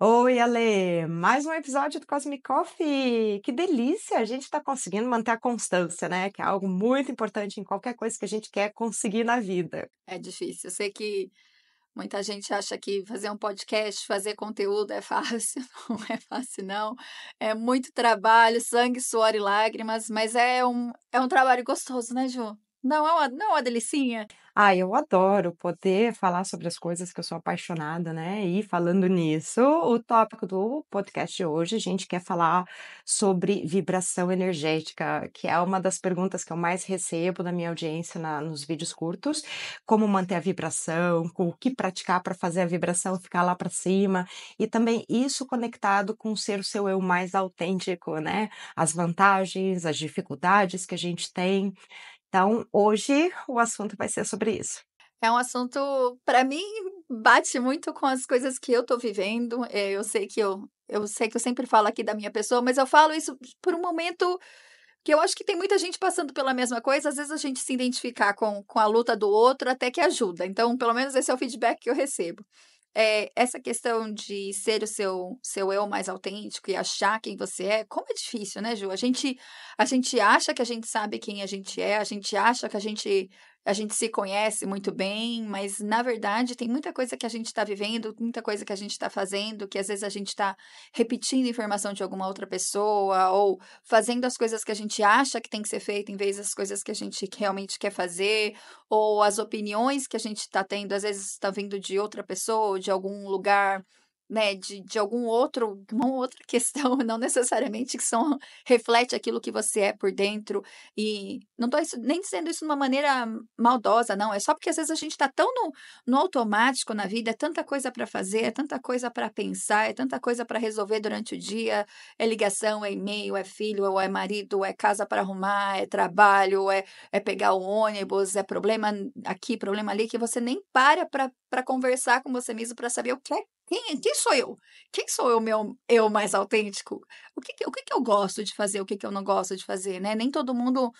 Oi, Ale! Mais um episódio do Cosmic Coffee! Que delícia! A gente está conseguindo manter a constância, né? Que é algo muito importante em qualquer coisa que a gente quer conseguir na vida. É difícil. Eu sei que muita gente acha que fazer um podcast, fazer conteúdo é fácil. Não é fácil, não. É muito trabalho, sangue, suor e lágrimas, mas é um, é um trabalho gostoso, né, Ju? Não é uma, não é uma delicinha? Ah, eu adoro poder falar sobre as coisas que eu sou apaixonada, né? E falando nisso, o tópico do podcast de hoje, a gente quer falar sobre vibração energética, que é uma das perguntas que eu mais recebo da minha audiência na, nos vídeos curtos. Como manter a vibração, o que praticar para fazer a vibração ficar lá para cima. E também isso conectado com ser o seu eu mais autêntico, né? As vantagens, as dificuldades que a gente tem. Então, hoje o assunto vai ser sobre isso. É um assunto, para mim, bate muito com as coisas que eu estou vivendo. É, eu sei que eu, eu sei que eu sempre falo aqui da minha pessoa, mas eu falo isso por um momento que eu acho que tem muita gente passando pela mesma coisa, às vezes a gente se identificar com, com a luta do outro até que ajuda. Então, pelo menos esse é o feedback que eu recebo é, essa questão de ser o seu, seu eu mais autêntico e achar quem você é, como é difícil, né, Ju? A gente, a gente acha que a gente sabe quem a gente é, a gente acha que a gente a gente se conhece muito bem, mas na verdade tem muita coisa que a gente está vivendo, muita coisa que a gente está fazendo, que às vezes a gente está repetindo informação de alguma outra pessoa, ou fazendo as coisas que a gente acha que tem que ser feita em vez das coisas que a gente realmente quer fazer, ou as opiniões que a gente está tendo, às vezes está vindo de outra pessoa, ou de algum lugar né, de, de algum outro, uma outra questão, não necessariamente que são, reflete aquilo que você é por dentro. E não estou nem dizendo isso de uma maneira maldosa, não. É só porque às vezes a gente está tão no, no automático na vida, é tanta coisa para fazer, é tanta coisa para pensar, é tanta coisa para resolver durante o dia. É ligação, é e-mail, é filho, ou é marido, é casa para arrumar, é trabalho, é, é pegar o ônibus, é problema aqui, problema ali, que você nem para para conversar com você mesmo para saber o que é quem, é, quem sou eu? Quem sou eu, meu eu mais autêntico? O que, o que, que eu gosto de fazer? O que, que eu não gosto de fazer? Né? Nem todo mundo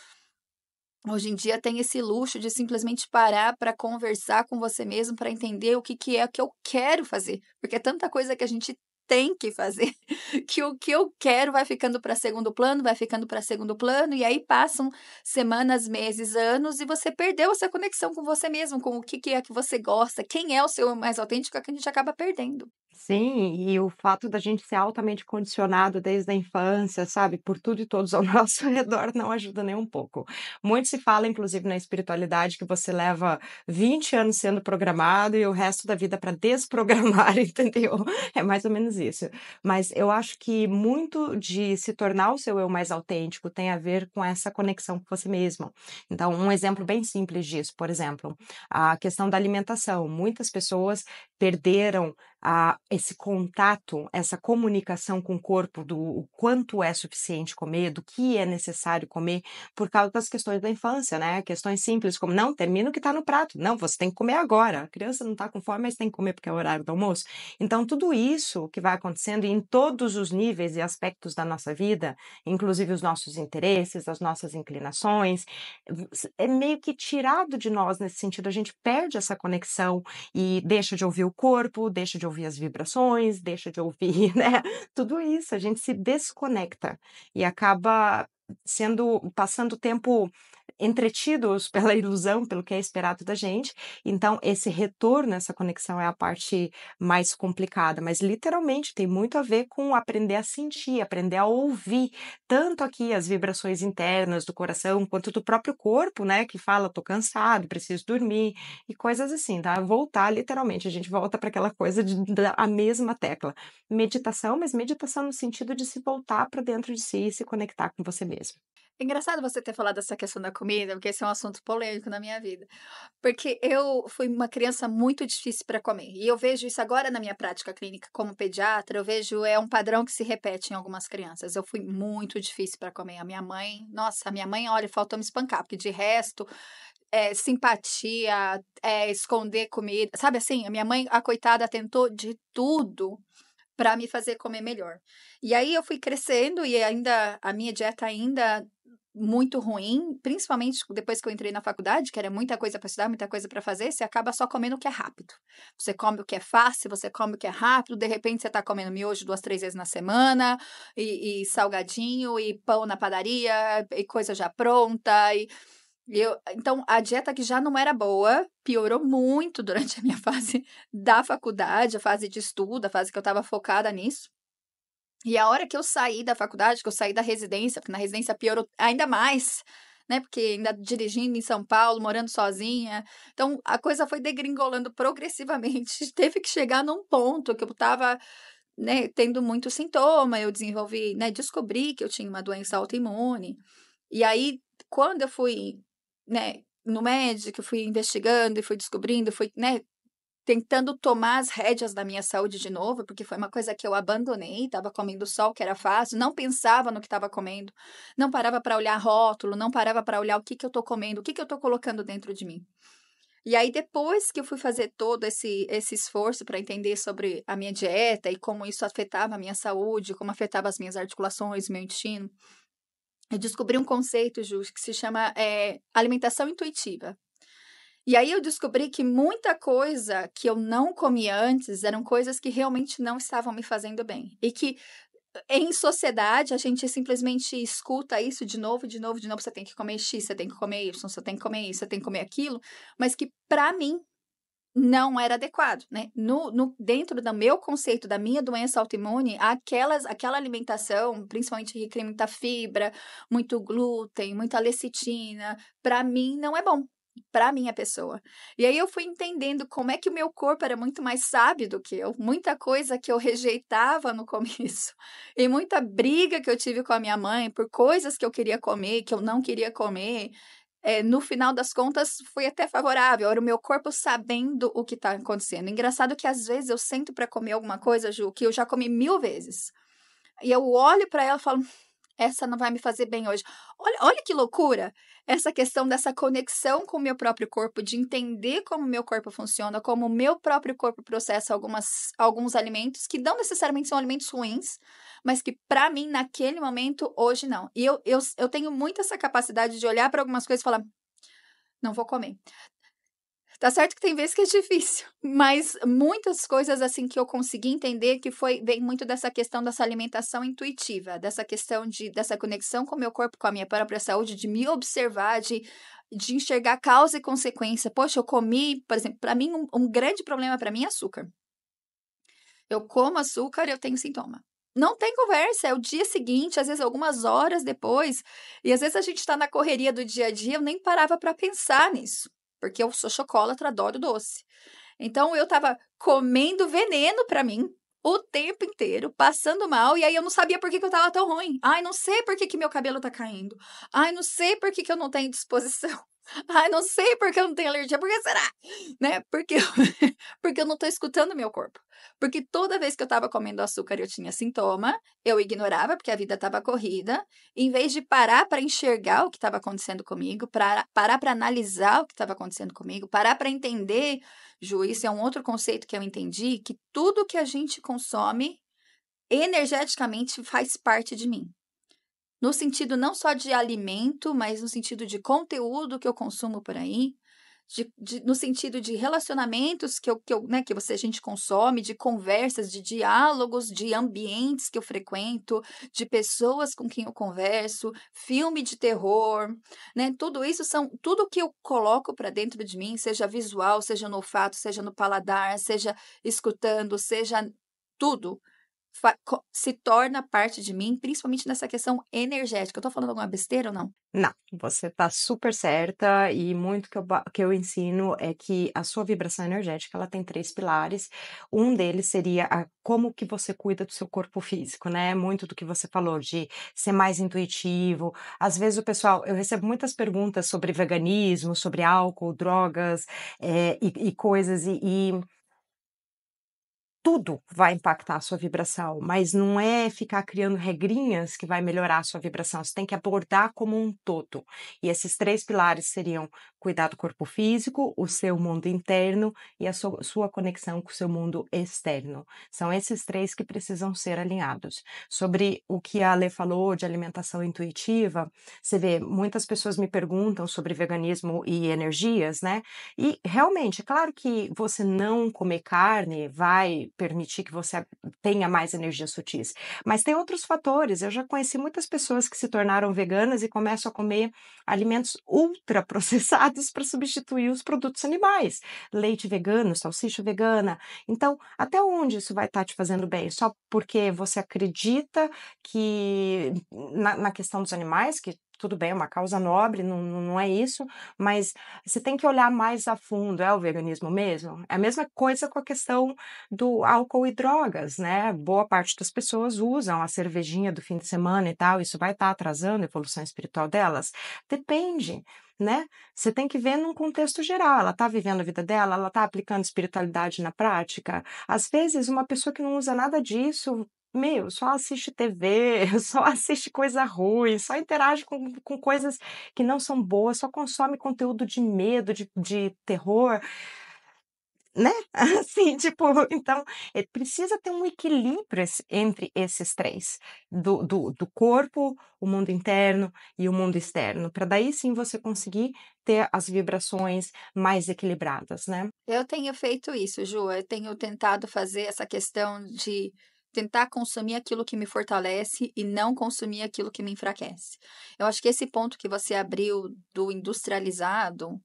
hoje em dia tem esse luxo de simplesmente parar para conversar com você mesmo, para entender o que, que é que eu quero fazer. Porque é tanta coisa que a gente tem que fazer, que o que eu quero vai ficando para segundo plano, vai ficando para segundo plano, e aí passam semanas, meses, anos, e você perdeu essa conexão com você mesmo, com o que, é que você gosta, quem é o seu mais autêntico, é que a gente acaba perdendo. Sim, e o fato da gente ser altamente condicionado desde a infância, sabe, por tudo e todos ao nosso redor não ajuda nem um pouco. Muito se fala, inclusive, na espiritualidade que você leva 20 anos sendo programado e o resto da vida para desprogramar, entendeu? É mais ou menos isso. Mas eu acho que muito de se tornar o seu eu mais autêntico tem a ver com essa conexão com você mesmo. Então, um exemplo bem simples disso, por exemplo, a questão da alimentação. Muitas pessoas perderam a, esse contato, essa comunicação com o corpo, do o quanto é suficiente comer, do que é necessário comer, por causa das questões da infância, né? Questões simples como, não, termina o que está no prato. Não, você tem que comer agora. A criança não está com fome, mas tem que comer porque é o horário do almoço. Então, tudo isso que vai acontecendo em todos os níveis e aspectos da nossa vida, inclusive os nossos interesses, as nossas inclinações, é meio que tirado de nós nesse sentido. A gente perde essa conexão e deixa de ouvir o corpo, deixa de ouvir ouvir as vibrações, deixa de ouvir, né? Tudo isso, a gente se desconecta e acaba sendo passando tempo entretidos pela ilusão, pelo que é esperado da gente. Então, esse retorno, essa conexão é a parte mais complicada, mas literalmente tem muito a ver com aprender a sentir, aprender a ouvir, tanto aqui as vibrações internas do coração, quanto do próprio corpo, né, que fala, tô cansado, preciso dormir, e coisas assim, tá? Voltar, literalmente, a gente volta para aquela coisa de, da, a mesma tecla. Meditação, mas meditação no sentido de se voltar para dentro de si e se conectar com você mesmo. É engraçado você ter falado dessa questão da comida, porque esse é um assunto polêmico na minha vida. Porque eu fui uma criança muito difícil para comer. E eu vejo isso agora na minha prática clínica como pediatra. Eu vejo é um padrão que se repete em algumas crianças. Eu fui muito difícil para comer. A minha mãe, nossa, a minha mãe, olha, faltou me espancar, porque de resto, é, simpatia, é, esconder comida. Sabe assim, a minha mãe, a coitada, tentou de tudo para me fazer comer melhor. E aí eu fui crescendo e ainda a minha dieta ainda muito ruim, principalmente tipo, depois que eu entrei na faculdade, que era muita coisa para estudar, muita coisa para fazer, você acaba só comendo o que é rápido. Você come o que é fácil, você come o que é rápido, de repente você está comendo miojo duas, três vezes na semana, e, e, salgadinho, e pão na padaria, e coisa já pronta, e... Eu, então, a dieta que já não era boa piorou muito durante a minha fase da faculdade, a fase de estudo, a fase que eu estava focada nisso. E a hora que eu saí da faculdade, que eu saí da residência, porque na residência piorou ainda mais, né? Porque ainda dirigindo em São Paulo, morando sozinha. Então a coisa foi degringolando progressivamente. Teve que chegar num ponto que eu tava. Né, tendo muito sintoma, eu desenvolvi, né, descobri que eu tinha uma doença autoimune. E aí, quando eu fui, né, no médico, fui investigando e fui descobrindo, fui, né, tentando tomar as rédeas da minha saúde de novo, porque foi uma coisa que eu abandonei, estava comendo sol, que era fácil, não pensava no que estava comendo, não parava para olhar rótulo, não parava para olhar o que, que eu estou comendo, o que, que eu estou colocando dentro de mim. E aí, depois que eu fui fazer todo esse, esse esforço para entender sobre a minha dieta e como isso afetava a minha saúde, como afetava as minhas articulações, meu intestino, eu descobri um conceito, Ju, que se chama é, alimentação intuitiva. E aí eu descobri que muita coisa que eu não comia antes eram coisas que realmente não estavam me fazendo bem. E que eh, em sociedade, a gente simplesmente escuta isso de novo, de novo, de novo. Você tem que comer X, você tem que comer Y, você tem que comer isso, você tem que comer aquilo. Mas que, para mim, não era adequado, né? No, no, dentro do meu conceito da minha doença autoimune, aquelas, aquela alimentação, principalmente rica em muita fibra, muito glúten, muita lecitina, para mim não é bom para minha pessoa. E aí eu fui entendendo como é que o meu corpo era muito mais sábio do que eu, muita coisa que eu rejeitava no começo e muita briga que eu tive com a minha mãe por coisas que eu queria comer, que eu não queria comer. É, no final das contas, foi até favorável. Era o meu corpo sabendo o que está acontecendo. Engraçado que às vezes eu sento para comer alguma coisa, Ju, que eu já comi mil vezes. E eu olho para ela e falo: essa não vai me fazer bem hoje. Olha, olha que loucura! Essa questão dessa conexão com o meu próprio corpo, de entender como o meu corpo funciona, como o meu próprio corpo processa algumas, alguns alimentos, que não necessariamente são alimentos ruins, mas que para mim, naquele momento, hoje não. E eu, eu, eu tenho muito essa capacidade de olhar para algumas coisas e falar: não vou comer. Tá certo que tem vezes que é difícil, mas muitas coisas assim que eu consegui entender que foi vem muito dessa questão dessa alimentação intuitiva, dessa questão de dessa conexão com o meu corpo, com a minha própria saúde, de me observar, de de enxergar causa e consequência. Poxa, eu comi, por exemplo, para mim um, um grande problema para mim é açúcar. Eu como açúcar, eu tenho sintoma não tem conversa, é o dia seguinte, às vezes algumas horas depois, e às vezes a gente está na correria do dia a dia, eu nem parava para pensar nisso porque eu sou chocolatra, adoro doce. Então eu estava comendo veneno para mim o tempo inteiro, passando mal, e aí eu não sabia por que, que eu estava tão ruim. Ai, não sei por que, que meu cabelo está caindo. Ai, não sei por que, que eu não tenho disposição. Ai, não sei porque eu não tenho alergia. Por que será? Né? Porque, porque eu não estou escutando meu corpo. Porque toda vez que eu estava comendo açúcar eu tinha sintoma, eu ignorava porque a vida estava corrida. Em vez de parar para enxergar o que estava acontecendo comigo, pra, parar para analisar o que estava acontecendo comigo, parar para entender, juiz, é um outro conceito que eu entendi, que tudo que a gente consome energeticamente faz parte de mim no sentido não só de alimento, mas no sentido de conteúdo que eu consumo por aí, de, de, no sentido de relacionamentos que, eu, que, eu, né, que você, a gente consome, de conversas, de diálogos, de ambientes que eu frequento, de pessoas com quem eu converso, filme de terror, né? Tudo isso são tudo que eu coloco para dentro de mim, seja visual, seja no olfato, seja no paladar, seja escutando, seja tudo se torna parte de mim, principalmente nessa questão energética. Eu tô falando alguma besteira ou não? Não, você tá super certa e muito que eu, que eu ensino é que a sua vibração energética, ela tem três pilares. Um deles seria a, como que você cuida do seu corpo físico, né? Muito do que você falou de ser mais intuitivo. Às vezes o pessoal, eu recebo muitas perguntas sobre veganismo, sobre álcool, drogas é, e, e coisas e, e tudo vai impactar a sua vibração, mas não é ficar criando regrinhas que vai melhorar a sua vibração. Você tem que abordar como um todo. E esses três pilares seriam cuidar do corpo físico, o seu mundo interno e a sua, sua conexão com o seu mundo externo. São esses três que precisam ser alinhados. Sobre o que a Ale falou de alimentação intuitiva, você vê, muitas pessoas me perguntam sobre veganismo e energias, né? E realmente, é claro que você não comer carne vai permitir que você tenha mais energias sutis. Mas tem outros fatores. Eu já conheci muitas pessoas que se tornaram veganas e começam a comer alimentos ultra processados para substituir os produtos animais. Leite vegano, salsicha vegana. Então, até onde isso vai estar tá te fazendo bem? Só porque você acredita que na, na questão dos animais, que tudo bem, é uma causa nobre, não, não é isso, mas você tem que olhar mais a fundo, é o veganismo mesmo? É a mesma coisa com a questão do álcool e drogas, né? Boa parte das pessoas usam a cervejinha do fim de semana e tal, isso vai estar tá atrasando a evolução espiritual delas? Depende né? Você tem que ver num contexto geral. Ela está vivendo a vida dela, ela está aplicando espiritualidade na prática. Às vezes, uma pessoa que não usa nada disso meu, só assiste TV, só assiste coisa ruim, só interage com, com coisas que não são boas, só consome conteúdo de medo, de, de terror né? Assim, tipo, então, eh, precisa ter um equilíbrio esse, entre esses três, do, do, do, corpo, o mundo interno e o mundo externo, para daí sim você conseguir ter as vibrações mais equilibradas, né? Eu tenho feito isso, Ju, eu tenho tentado fazer essa questão de tentar consumir aquilo que me fortalece e não consumir aquilo que me enfraquece. Eu acho que esse ponto que você abriu do industrializado,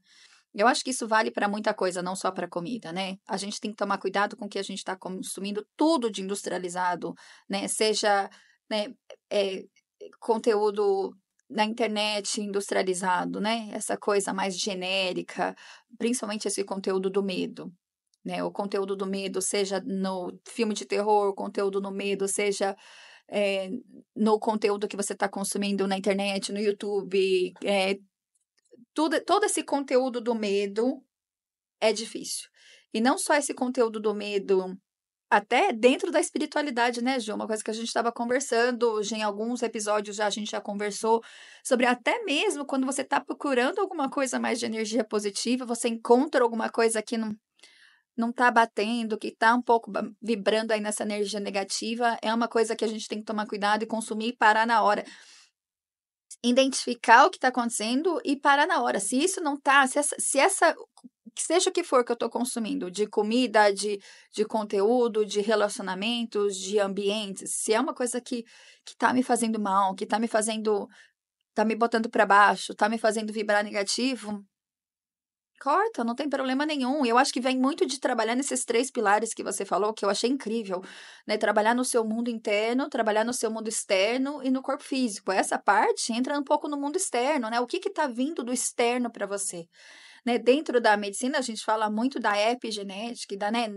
eu acho que isso vale para muita coisa, não só para comida, né? A gente tem que tomar cuidado com o que a gente está consumindo, tudo de industrializado, né? Seja né, é, conteúdo na internet industrializado, né? Essa coisa mais genérica, principalmente esse conteúdo do medo. Né? O conteúdo do medo, seja no filme de terror, o conteúdo no medo, seja é, no conteúdo que você está consumindo na internet, no YouTube, é, tudo, todo esse conteúdo do medo é difícil. E não só esse conteúdo do medo, até dentro da espiritualidade, né, Gil? Uma coisa que a gente estava conversando, em alguns episódios já a gente já conversou sobre até mesmo quando você está procurando alguma coisa mais de energia positiva, você encontra alguma coisa que não não tá batendo, que tá um pouco vibrando aí nessa energia negativa, é uma coisa que a gente tem que tomar cuidado e consumir e parar na hora. Identificar o que está acontecendo e parar na hora. Se isso não tá, se essa, se essa seja o que for que eu estou consumindo, de comida, de, de conteúdo, de relacionamentos, de ambientes, se é uma coisa que, que tá me fazendo mal, que tá me fazendo tá me botando para baixo, tá me fazendo vibrar negativo, Corta, não tem problema nenhum. Eu acho que vem muito de trabalhar nesses três pilares que você falou, que eu achei incrível, né? Trabalhar no seu mundo interno, trabalhar no seu mundo externo e no corpo físico. Essa parte entra um pouco no mundo externo, né? O que está vindo do externo para você? Né? Dentro da medicina, a gente fala muito da epigenética, da, né?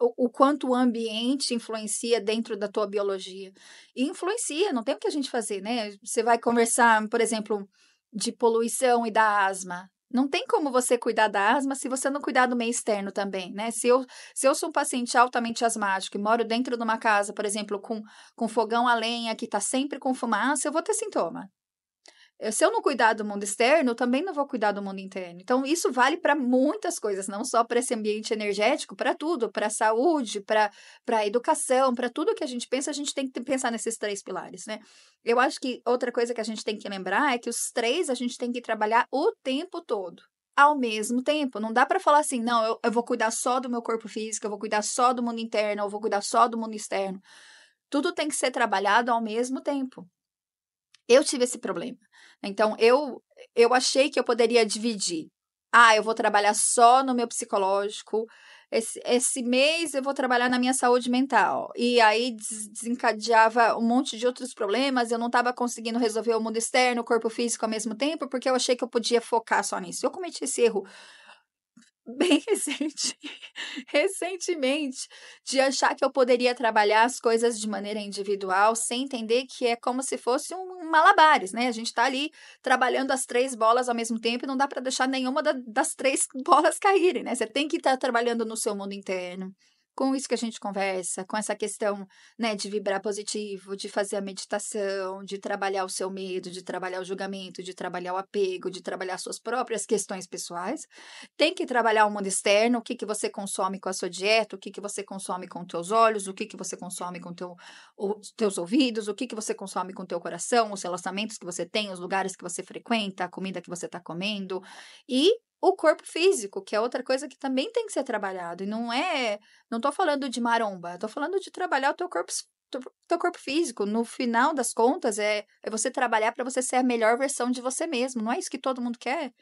o quanto o ambiente influencia dentro da tua biologia. E influencia, não tem o que a gente fazer, né? Você vai conversar, por exemplo, de poluição e da asma. Não tem como você cuidar da asma se você não cuidar do meio externo também, né? Se eu, se eu sou um paciente altamente asmático e moro dentro de uma casa, por exemplo, com, com fogão a lenha que está sempre com fumaça, eu vou ter sintoma. Eh, se eu não cuidar do mundo externo, eu também não vou cuidar do mundo interno. Então, isso vale para muitas coisas, não só para esse ambiente energético, para tudo, para a saúde, para a educação, para tudo que a gente pensa, a gente tem que pensar nesses três pilares, né? Eu acho que outra coisa que a gente tem que lembrar é que os três a gente tem que trabalhar o tempo todo ao mesmo tempo. Não dá para falar assim, não, eu, eu, vou cuidar só do meu corpo físico, eu vou cuidar só do mundo interno, eu vou cuidar só do mundo externo. Tudo tem que ser trabalhado ao mesmo tempo. Eu tive esse problema. Então, eu, eu achei que eu poderia dividir. Ah, eu vou trabalhar só no meu psicológico. Esse, esse mês eu vou trabalhar na minha saúde mental. E aí desencadeava um monte de outros problemas. Eu não estava conseguindo resolver o mundo externo, o corpo físico ao mesmo tempo, porque eu achei que eu podia focar só nisso. Eu cometi esse erro bem recente, recentemente, de achar que eu poderia trabalhar as coisas de maneira individual, sem entender que é como se fosse um malabares, né? A gente está ali trabalhando as três bolas ao mesmo tempo e não dá para deixar nenhuma da, das três bolas caírem, né? Você tem que estar tá trabalhando no seu mundo interno, com isso que a gente conversa, com essa questão né, de vibrar positivo, de fazer a meditação, de trabalhar o seu medo, de trabalhar o julgamento, de trabalhar o apego, de trabalhar suas próprias questões pessoais. Tem que trabalhar o mundo externo, o que, que você consome com a sua dieta, o que, que você consome com teus olhos, o que, que você consome com teu, os teus ouvidos, o que, que você consome com teu coração, os relacionamentos que você tem, os lugares que você frequenta, a comida que você está comendo. E o corpo físico, que é outra coisa que também tem que ser trabalhado. E não é. Não tô falando de maromba, tô falando de trabalhar o teu corpo, teu, teu corpo físico. No final das contas, é, é você trabalhar para você ser a melhor versão de você mesmo. Não é isso que todo mundo quer?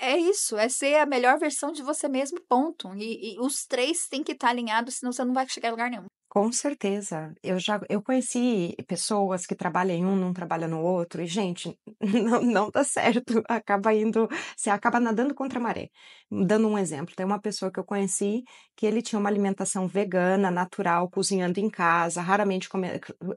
É, é isso, é ser a melhor versão de você mesmo, ponto. E, e os três têm que estar tá alinhados, senão você não vai chegar a lugar nenhum. Com certeza. Eu já eu conheci pessoas que trabalham em um, não trabalham no outro, e, gente, não, não dá certo. Acaba indo, você acaba nadando contra a maré. Dando um exemplo, tem uma pessoa que eu conheci que ele tinha uma alimentação vegana, natural, cozinhando em casa, raramente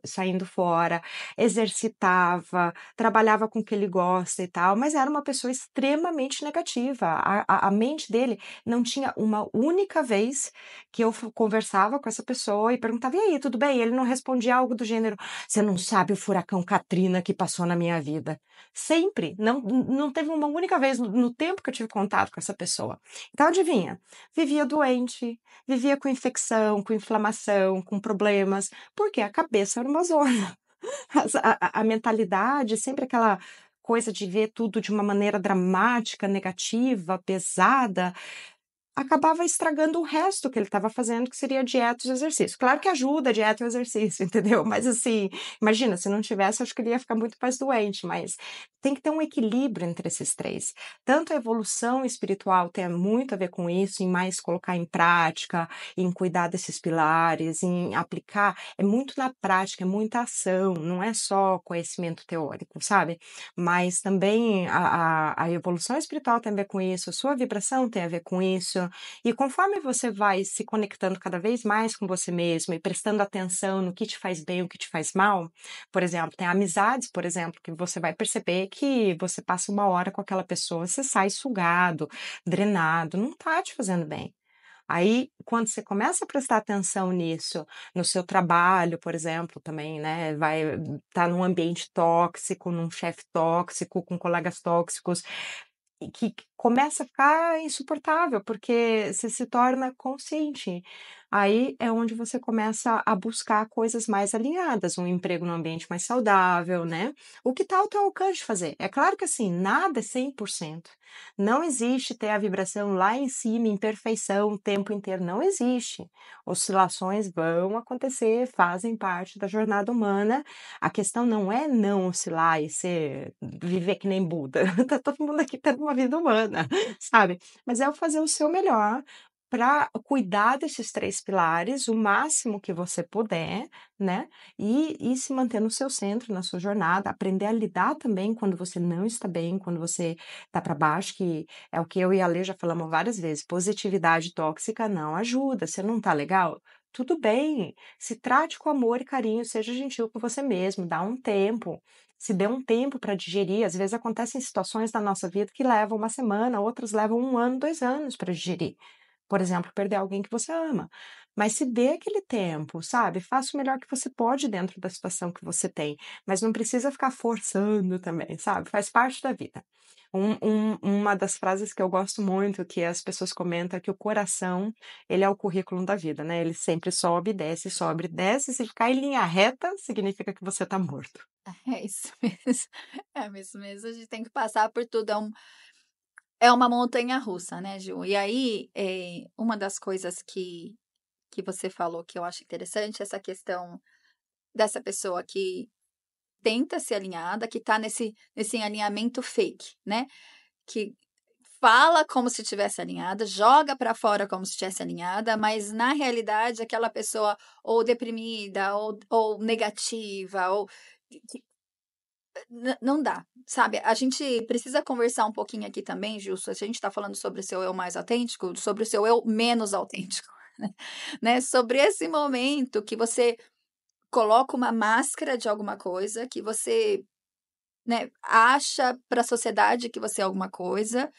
saindo fora, exercitava, trabalhava com o que ele gosta e tal, mas era uma pessoa extremamente negativa. A, a, a mente dele não tinha uma única vez que eu conversava com essa pessoa e perguntava, e aí, tudo bem? E ele não respondia algo do gênero, você não sabe o furacão Katrina que passou na minha vida. Sempre. Não, não teve uma única vez no, no tempo que eu tive contato com essa pessoa. Então, adivinha? Vivia doente, vivia com infecção, com inflamação, com problemas, porque a cabeça era uma zona. A, a, a mentalidade, sempre aquela coisa de ver tudo de uma maneira dramática, negativa, pesada, acabava estragando o resto que ele estava fazendo, que seria dieta e exercício. Claro que ajuda a dieta e o exercício, entendeu? Mas assim, imagina, se não tivesse, acho que ele ia ficar muito mais doente, mas tem que ter um equilíbrio entre esses três. Tanto a evolução espiritual tem muito a ver com isso, em mais colocar em prática, em cuidar desses pilares, em aplicar, é muito na prática, é muita ação, não é só conhecimento teórico, sabe? Mas também a, a, a evolução espiritual tem a ver com isso, a sua vibração tem a ver com isso, e conforme você vai se conectando cada vez mais com você mesmo e prestando atenção no que te faz bem, o que te faz mal, por exemplo, tem amizades, por exemplo, que você vai perceber que você passa uma hora com aquela pessoa, você sai sugado, drenado, não tá te fazendo bem. Aí, quando você começa a prestar atenção nisso, no seu trabalho, por exemplo, também, né? Vai estar tá num ambiente tóxico, num chefe tóxico, com colegas tóxicos, que começa a ficar insuportável, porque você se torna consciente. Aí é onde você começa a buscar coisas mais alinhadas, um emprego num ambiente mais saudável, né? O que está ao teu alcance de fazer? É claro que assim, nada é 100%. Não existe ter a vibração lá em cima, em perfeição, o tempo inteiro. Não existe. Oscilações vão acontecer, fazem parte da jornada humana. A questão não é não oscilar e ser, viver que nem Buda. tá todo mundo aqui tendo uma vida humana né, sabe? Mas é o fazer o seu melhor para cuidar desses três pilares o máximo que você puder, né? E, e se manter no seu centro, na sua jornada, aprender a lidar também quando você não está bem, quando você está para baixo, que é o que eu e a Lê já falamos várias vezes. Positividade tóxica não ajuda. Você não tá legal? Tudo bem, se trate com amor e carinho, seja gentil com você mesmo, dá um tempo, se dê um tempo para digerir. Às vezes acontecem situações na nossa vida que levam uma semana, outras levam um ano, dois anos para digerir. Por exemplo, perder alguém que você ama. Mas se dê aquele tempo, sabe? Faça o melhor que você pode dentro da situação que você tem. Mas não precisa ficar forçando também, sabe? Faz parte da vida. Um, um, uma das frases que eu gosto muito, que as pessoas comentam, é que o coração, ele é o currículo da vida, né? Ele sempre sobe, desce, sobe, desce. Se ficar em linha reta, significa que você está morto. É isso mesmo. É isso mesmo. A gente tem que passar por tudo. É, um, é uma montanha russa, né, Ju? E aí, é, uma das coisas que, que você falou que eu acho interessante é essa questão dessa pessoa que tenta ser alinhada, que está nesse, nesse alinhamento fake, né? Que fala como se tivesse alinhada, joga para fora como se estivesse alinhada, mas na realidade aquela pessoa ou deprimida, ou, ou negativa, ou que não dá, sabe? A gente precisa conversar um pouquinho aqui também, Justo. A gente está falando sobre o seu eu mais autêntico, sobre o seu eu menos autêntico, né? né? Sobre esse momento que você coloca uma máscara de alguma coisa, que você né, acha para a sociedade que você é alguma coisa,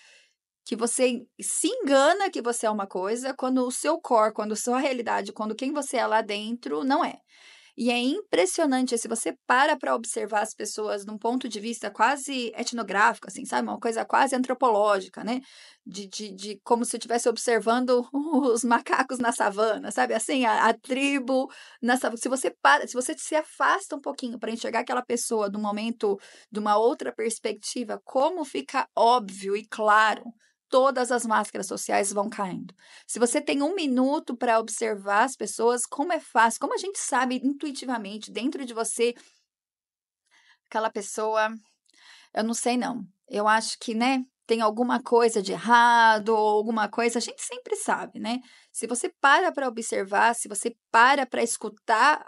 que você se engana que você é uma coisa, quando o seu core, quando a sua realidade, quando quem você é lá dentro não é. E é impressionante, se assim, você para para observar as pessoas num ponto de vista quase etnográfico, assim, sabe? Uma coisa quase antropológica, né? De, de, de como se eu estivesse observando os macacos na savana, sabe? Assim, a, a tribo na savana. Se você para, se você se afasta um pouquinho para enxergar aquela pessoa do momento, de uma outra perspectiva, como fica óbvio e claro todas as máscaras sociais vão caindo. Se você tem um minuto para observar as pessoas, como é fácil, como a gente sabe intuitivamente dentro de você, aquela pessoa, eu não sei não. Eu acho que, né, tem alguma coisa de errado ou alguma coisa, a gente sempre sabe, né? Se você para para observar, se você para para escutar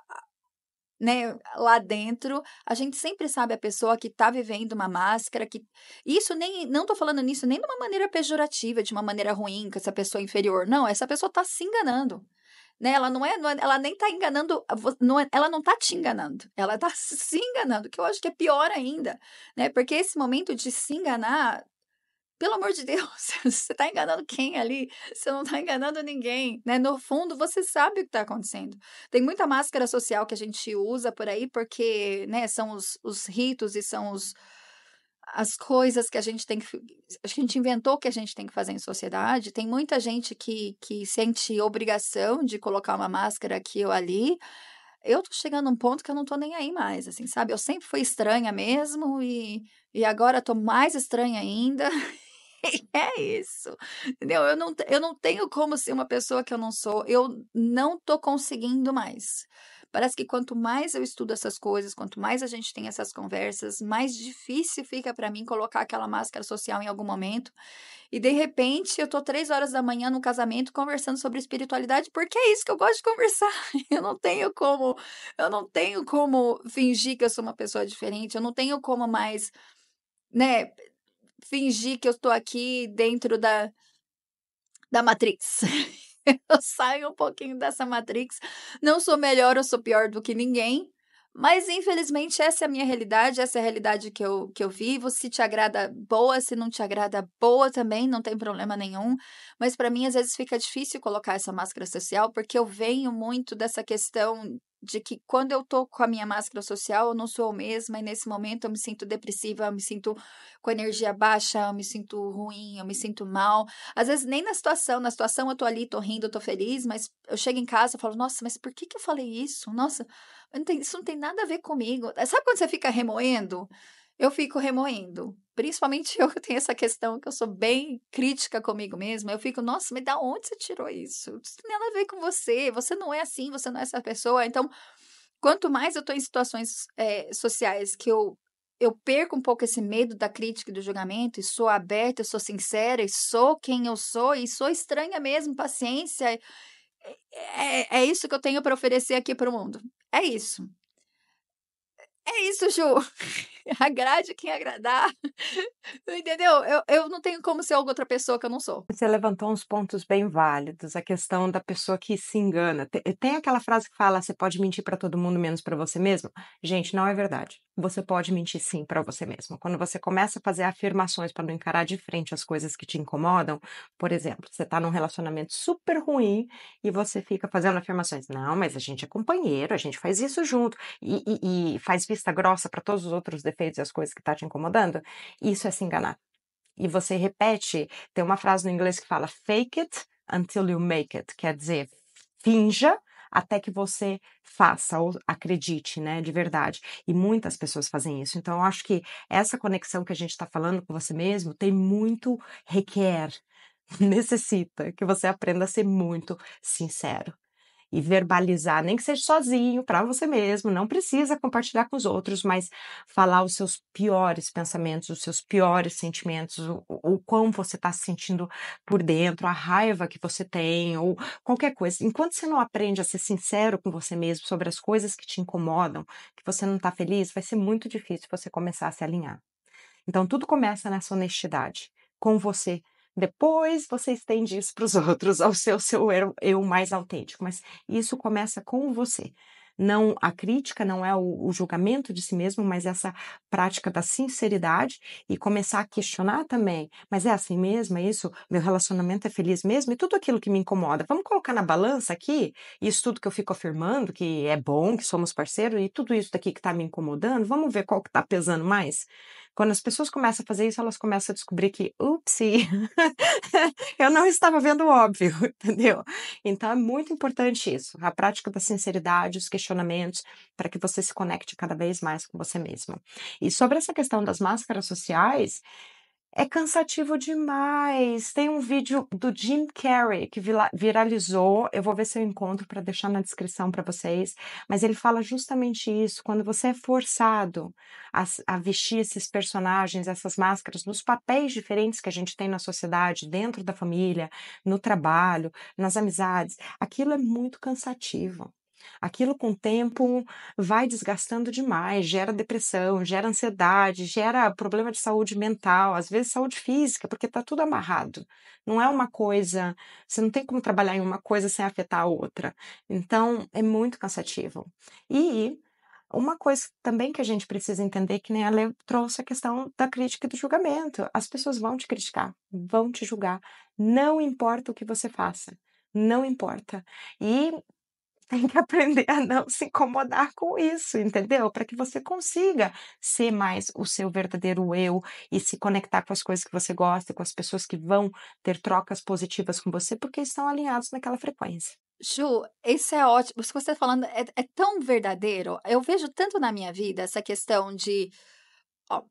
né, lá dentro, a gente sempre sabe a pessoa que está vivendo uma máscara, que isso nem, não estou falando nisso nem de uma maneira pejorativa, de uma maneira ruim, que essa pessoa é inferior, não, essa pessoa está se enganando, né? Ela não é, não é ela nem está enganando, não é, ela não está te enganando, ela está se enganando, que eu acho que é pior ainda, né? Porque esse momento de se enganar pelo amor de Deus, você está enganando quem ali? Você não está enganando ninguém, né? No fundo, você sabe o que está acontecendo. Tem muita máscara social que a gente usa por aí, porque, né, são os, os ritos e são os, as coisas que a gente tem que. Acho que a gente inventou que a gente tem que fazer em sociedade. Tem muita gente que, que sente obrigação de colocar uma máscara aqui ou ali eu tô chegando a um ponto que eu não tô nem aí mais, assim, sabe? Eu sempre fui estranha mesmo e, e agora tô mais estranha ainda. é isso. Entendeu? Eu não, eu não tenho como ser uma pessoa que eu não sou. Eu não tô conseguindo mais. Parece que quanto mais eu estudo essas coisas, quanto mais a gente tem essas conversas, mais difícil fica para mim colocar aquela máscara social em algum momento. E de repente eu tô três horas da manhã no casamento conversando sobre espiritualidade, porque é isso que eu gosto de conversar. Eu não tenho como, eu não tenho como fingir que eu sou uma pessoa diferente, eu não tenho como mais, né, fingir que eu estou aqui dentro da, da Matrix. eu saio um pouquinho dessa Matrix. Não sou melhor, eu sou pior do que ninguém. Mas, infelizmente, essa é a minha realidade, essa é a realidade que eu, que eu vivo. Se te agrada, boa. Se não te agrada, boa também, não tem problema nenhum. Mas, para mim, às vezes fica difícil colocar essa máscara social, porque eu venho muito dessa questão de que quando eu tô com a minha máscara social, eu não sou eu mesma, e nesse momento eu me sinto depressiva, eu me sinto com energia baixa, eu me sinto ruim, eu me sinto mal. Às vezes nem na situação, na situação eu tô ali, tô rindo, tô feliz, mas eu chego em casa e falo, nossa, mas por que que eu falei isso? Nossa, não tem, isso não tem nada a ver comigo. Sabe quando você fica remoendo? eu fico remoendo. Principalmente eu que tenho essa questão que eu sou bem crítica comigo mesma. Eu fico, nossa, mas da onde você tirou isso? Isso tem nada a ver com você. Você não é assim, você não é essa pessoa. Então, quanto mais eu estou em situações é, sociais que eu, eu perco um pouco esse medo da crítica e do julgamento, e sou aberta, sou sincera, e sou quem eu sou, e sou estranha mesmo, paciência. É, é, é isso que eu tenho para oferecer aqui para o mundo. É isso. É isso, Ju. agrade quem agradar. Entendeu? Eu, eu não tenho como ser outra pessoa que eu não sou. Você levantou uns pontos bem válidos, a questão da pessoa que se engana. Tem, eh, tem aquela frase que fala: você pode mentir para todo mundo menos para você mesmo? Gente, não é verdade. Você pode mentir sim para você mesmo. Quando você começa a fazer afirmações para não encarar de frente as coisas que te incomodam, por exemplo, você está num relacionamento super ruim e você fica fazendo afirmações: não, mas a gente é companheiro, a gente faz isso junto, e, e, e faz vista grossa para todos os outros defeitos defeitos e as coisas que está te incomodando, isso é se enganar. E você repete, tem uma frase no inglês que fala fake it until you make it, quer dizer, finja até que você faça ou acredite, né, de verdade. E muitas pessoas fazem isso. Então, eu acho que essa conexão que a gente está falando com você mesmo tem muito requer, necessita que você aprenda a ser muito sincero e verbalizar, nem que seja sozinho, para você mesmo, não precisa compartilhar com os outros, mas falar os seus piores pensamentos, os seus piores sentimentos, o, o quão você está se sentindo por dentro, a raiva que você tem, ou qualquer coisa. Enquanto você não aprende a ser sincero com você mesmo sobre as coisas que te incomodam, que você não está feliz, vai ser muito difícil você começar a se alinhar. Então, tudo começa nessa honestidade com você depois você estende isso para os outros, ao seu, seu eu, eu mais autêntico. Mas isso começa com você não a crítica, não é o, o, julgamento de si mesmo, mas essa prática da sinceridade e começar a questionar também. Mas é assim mesmo? É isso? Meu relacionamento é feliz mesmo? E tudo aquilo que me incomoda. Vamos colocar na balança aqui isso tudo que eu fico afirmando, que é bom, que somos parceiros, e tudo isso daqui que está me incomodando. Vamos ver qual que está pesando mais? Quando as pessoas começam a fazer isso, elas começam a descobrir que, ups, eu não estava vendo o óbvio, entendeu? Então é muito importante isso, a prática da sinceridade, os questionamentos, para que você se conecte cada vez mais com você mesmo. E sobre essa questão das máscaras sociais, é cansativo demais. Tem um vídeo do Jim Carrey que viralizou. Eu vou ver se eu encontro para deixar na descrição para vocês. Mas ele fala justamente isso. Quando você é forçado a, a, vestir esses personagens, essas máscaras, nos papéis diferentes que a gente tem na sociedade, dentro da família, no trabalho, nas amizades, aquilo é muito cansativo. Aquilo com o tempo vai desgastando demais, gera depressão, gera ansiedade, gera problema de saúde mental, às vezes saúde física, porque está tudo amarrado. Não é uma coisa, você não tem como trabalhar em uma coisa sem afetar a outra. Então, é muito cansativo. E uma coisa também que a gente precisa entender, é que nem a Leo trouxe a questão da crítica e do julgamento. As pessoas vão te criticar, vão te julgar, não importa o que você faça, não importa. E tem que aprender a não se incomodar com isso, entendeu? Para que você consiga ser mais o seu verdadeiro eu e se conectar com as coisas que você gosta, com as pessoas que vão ter trocas positivas com você, porque estão alinhados naquela frequência. Ju, isso é ótimo. Isso que você está falando é, é, tão verdadeiro. Eu vejo tanto na minha vida essa questão de. Ó,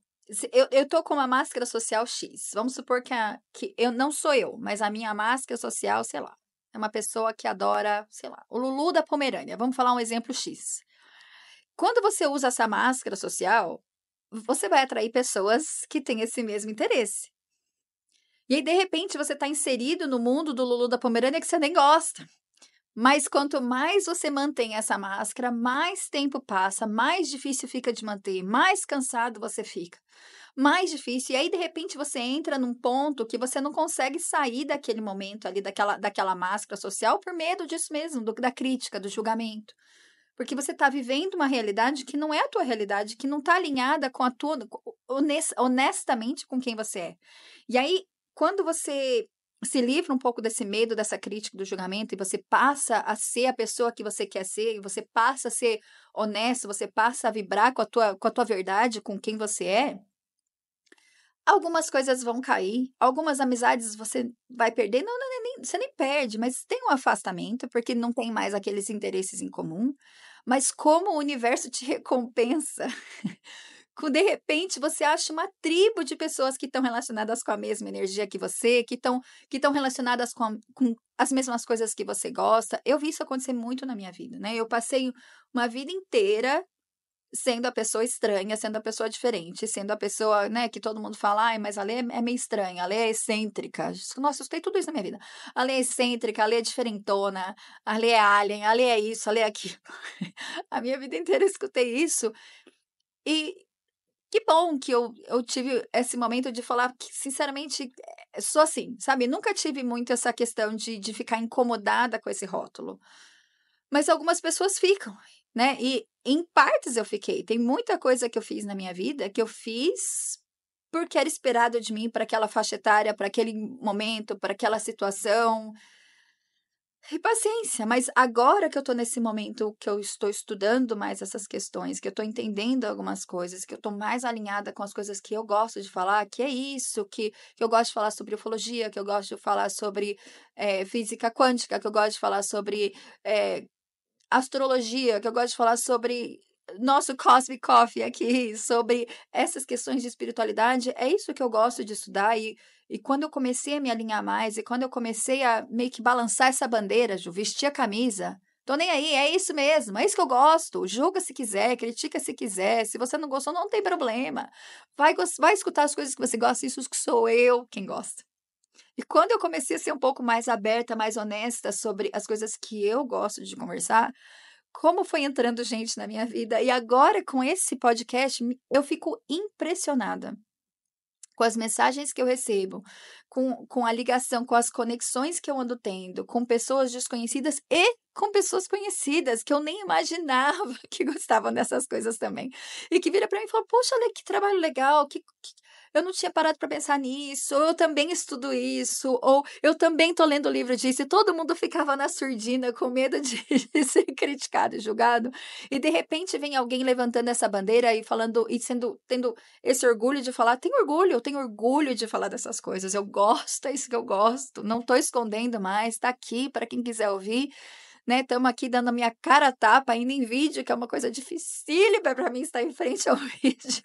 eu, eu tô com uma máscara social X. Vamos supor que, a, que eu não sou eu, mas a minha máscara social, sei lá, é uma pessoa que adora, sei lá, o Lulu da Pomerânia. Vamos falar um exemplo X. Quando você usa essa máscara social, você vai atrair pessoas que têm esse mesmo interesse. E aí, de repente, você está inserido no mundo do Lulu da Pomerânia que você nem gosta. Mas quanto mais você mantém essa máscara, mais tempo passa, mais difícil fica de manter, mais cansado você fica, mais difícil. E aí, de repente, você entra num ponto que você não consegue sair daquele momento ali, daquela, daquela máscara social, por medo disso mesmo, do, da crítica, do julgamento porque você está vivendo uma realidade que não é a tua realidade, que não está alinhada com a tua honestamente com quem você é. E aí, quando você se livra um pouco desse medo, dessa crítica, do julgamento e você passa a ser a pessoa que você quer ser, e você passa a ser honesto, você passa a vibrar com a tua, com a tua verdade, com quem você é, algumas coisas vão cair, algumas amizades você vai perder, não, não é nem, você nem perde, mas tem um afastamento porque não tem mais aqueles interesses em comum. Mas como o universo te recompensa de repente você acha uma tribo de pessoas que estão relacionadas com a mesma energia que você, que estão que estão relacionadas com, a, com as mesmas coisas que você gosta. Eu vi isso acontecer muito na minha vida, né? Eu passei uma vida inteira sendo a pessoa estranha, sendo a pessoa diferente, sendo a pessoa, né, que todo mundo fala, ai, mas a Lê é meio estranha, a Lê é excêntrica. Nossa, eu escutei tudo isso na minha vida. A Lê é excêntrica, a Lê é diferentona, a Lê é alien, a Lê é isso, a Lê é aquilo. a minha vida inteira eu escutei isso. E, que bom que eu, eu tive esse momento de falar que, sinceramente, é, sou assim, sabe? Nunca tive muito essa questão de, de ficar incomodada com esse rótulo. Mas algumas pessoas ficam, né? E em partes eu fiquei. Tem muita coisa que eu fiz na minha vida que eu fiz porque era esperado de mim para aquela faixa etária, para aquele momento, para aquela situação. E paciência, mas agora que eu tô nesse momento que eu estou estudando mais essas questões, que eu tô entendendo algumas coisas, que eu tô mais alinhada com as coisas que eu gosto de falar, que é isso, que, que eu gosto de falar sobre ufologia, que eu gosto de falar sobre é, física quântica, que eu gosto de falar sobre é, astrologia, que eu gosto de falar sobre nosso Cosmic Coffee aqui, sobre essas questões de espiritualidade, é isso que eu gosto de estudar e e quando eu comecei a me alinhar mais, e quando eu comecei a meio que balançar essa bandeira, Ju, vestir a camisa, tô nem aí, é isso mesmo, é isso que eu gosto. Julga se quiser, critica se quiser. Se você não gostou, não tem problema. Vai, vai escutar as coisas que você gosta, isso sou eu quem gosta. E quando eu comecei a ser um pouco mais aberta, mais honesta sobre as coisas que eu gosto de conversar, como foi entrando gente na minha vida. E agora, com esse podcast, eu fico impressionada com as mensagens que eu recebo, com, com a ligação, com as conexões que eu ando tendo, com pessoas desconhecidas e com pessoas conhecidas que eu nem imaginava que gostavam dessas coisas também. E que vira para mim e fala: Poxa, olha que trabalho legal, que, que, eu não tinha parado para pensar nisso, ou eu também estudo isso, ou eu também tô lendo livro disso, e todo mundo ficava na surdina com medo de, ser criticado e julgado. E de repente vem alguém levantando essa bandeira e falando, e sendo, tendo esse orgulho de falar, tem orgulho, eu tenho orgulho de falar dessas coisas, eu gosto, é isso que eu gosto, não tô escondendo mais, tá aqui para quem quiser ouvir né? Estamos aqui dando a minha cara tapa ainda em vídeo, que é uma coisa dificílima para mim estar em frente ao vídeo.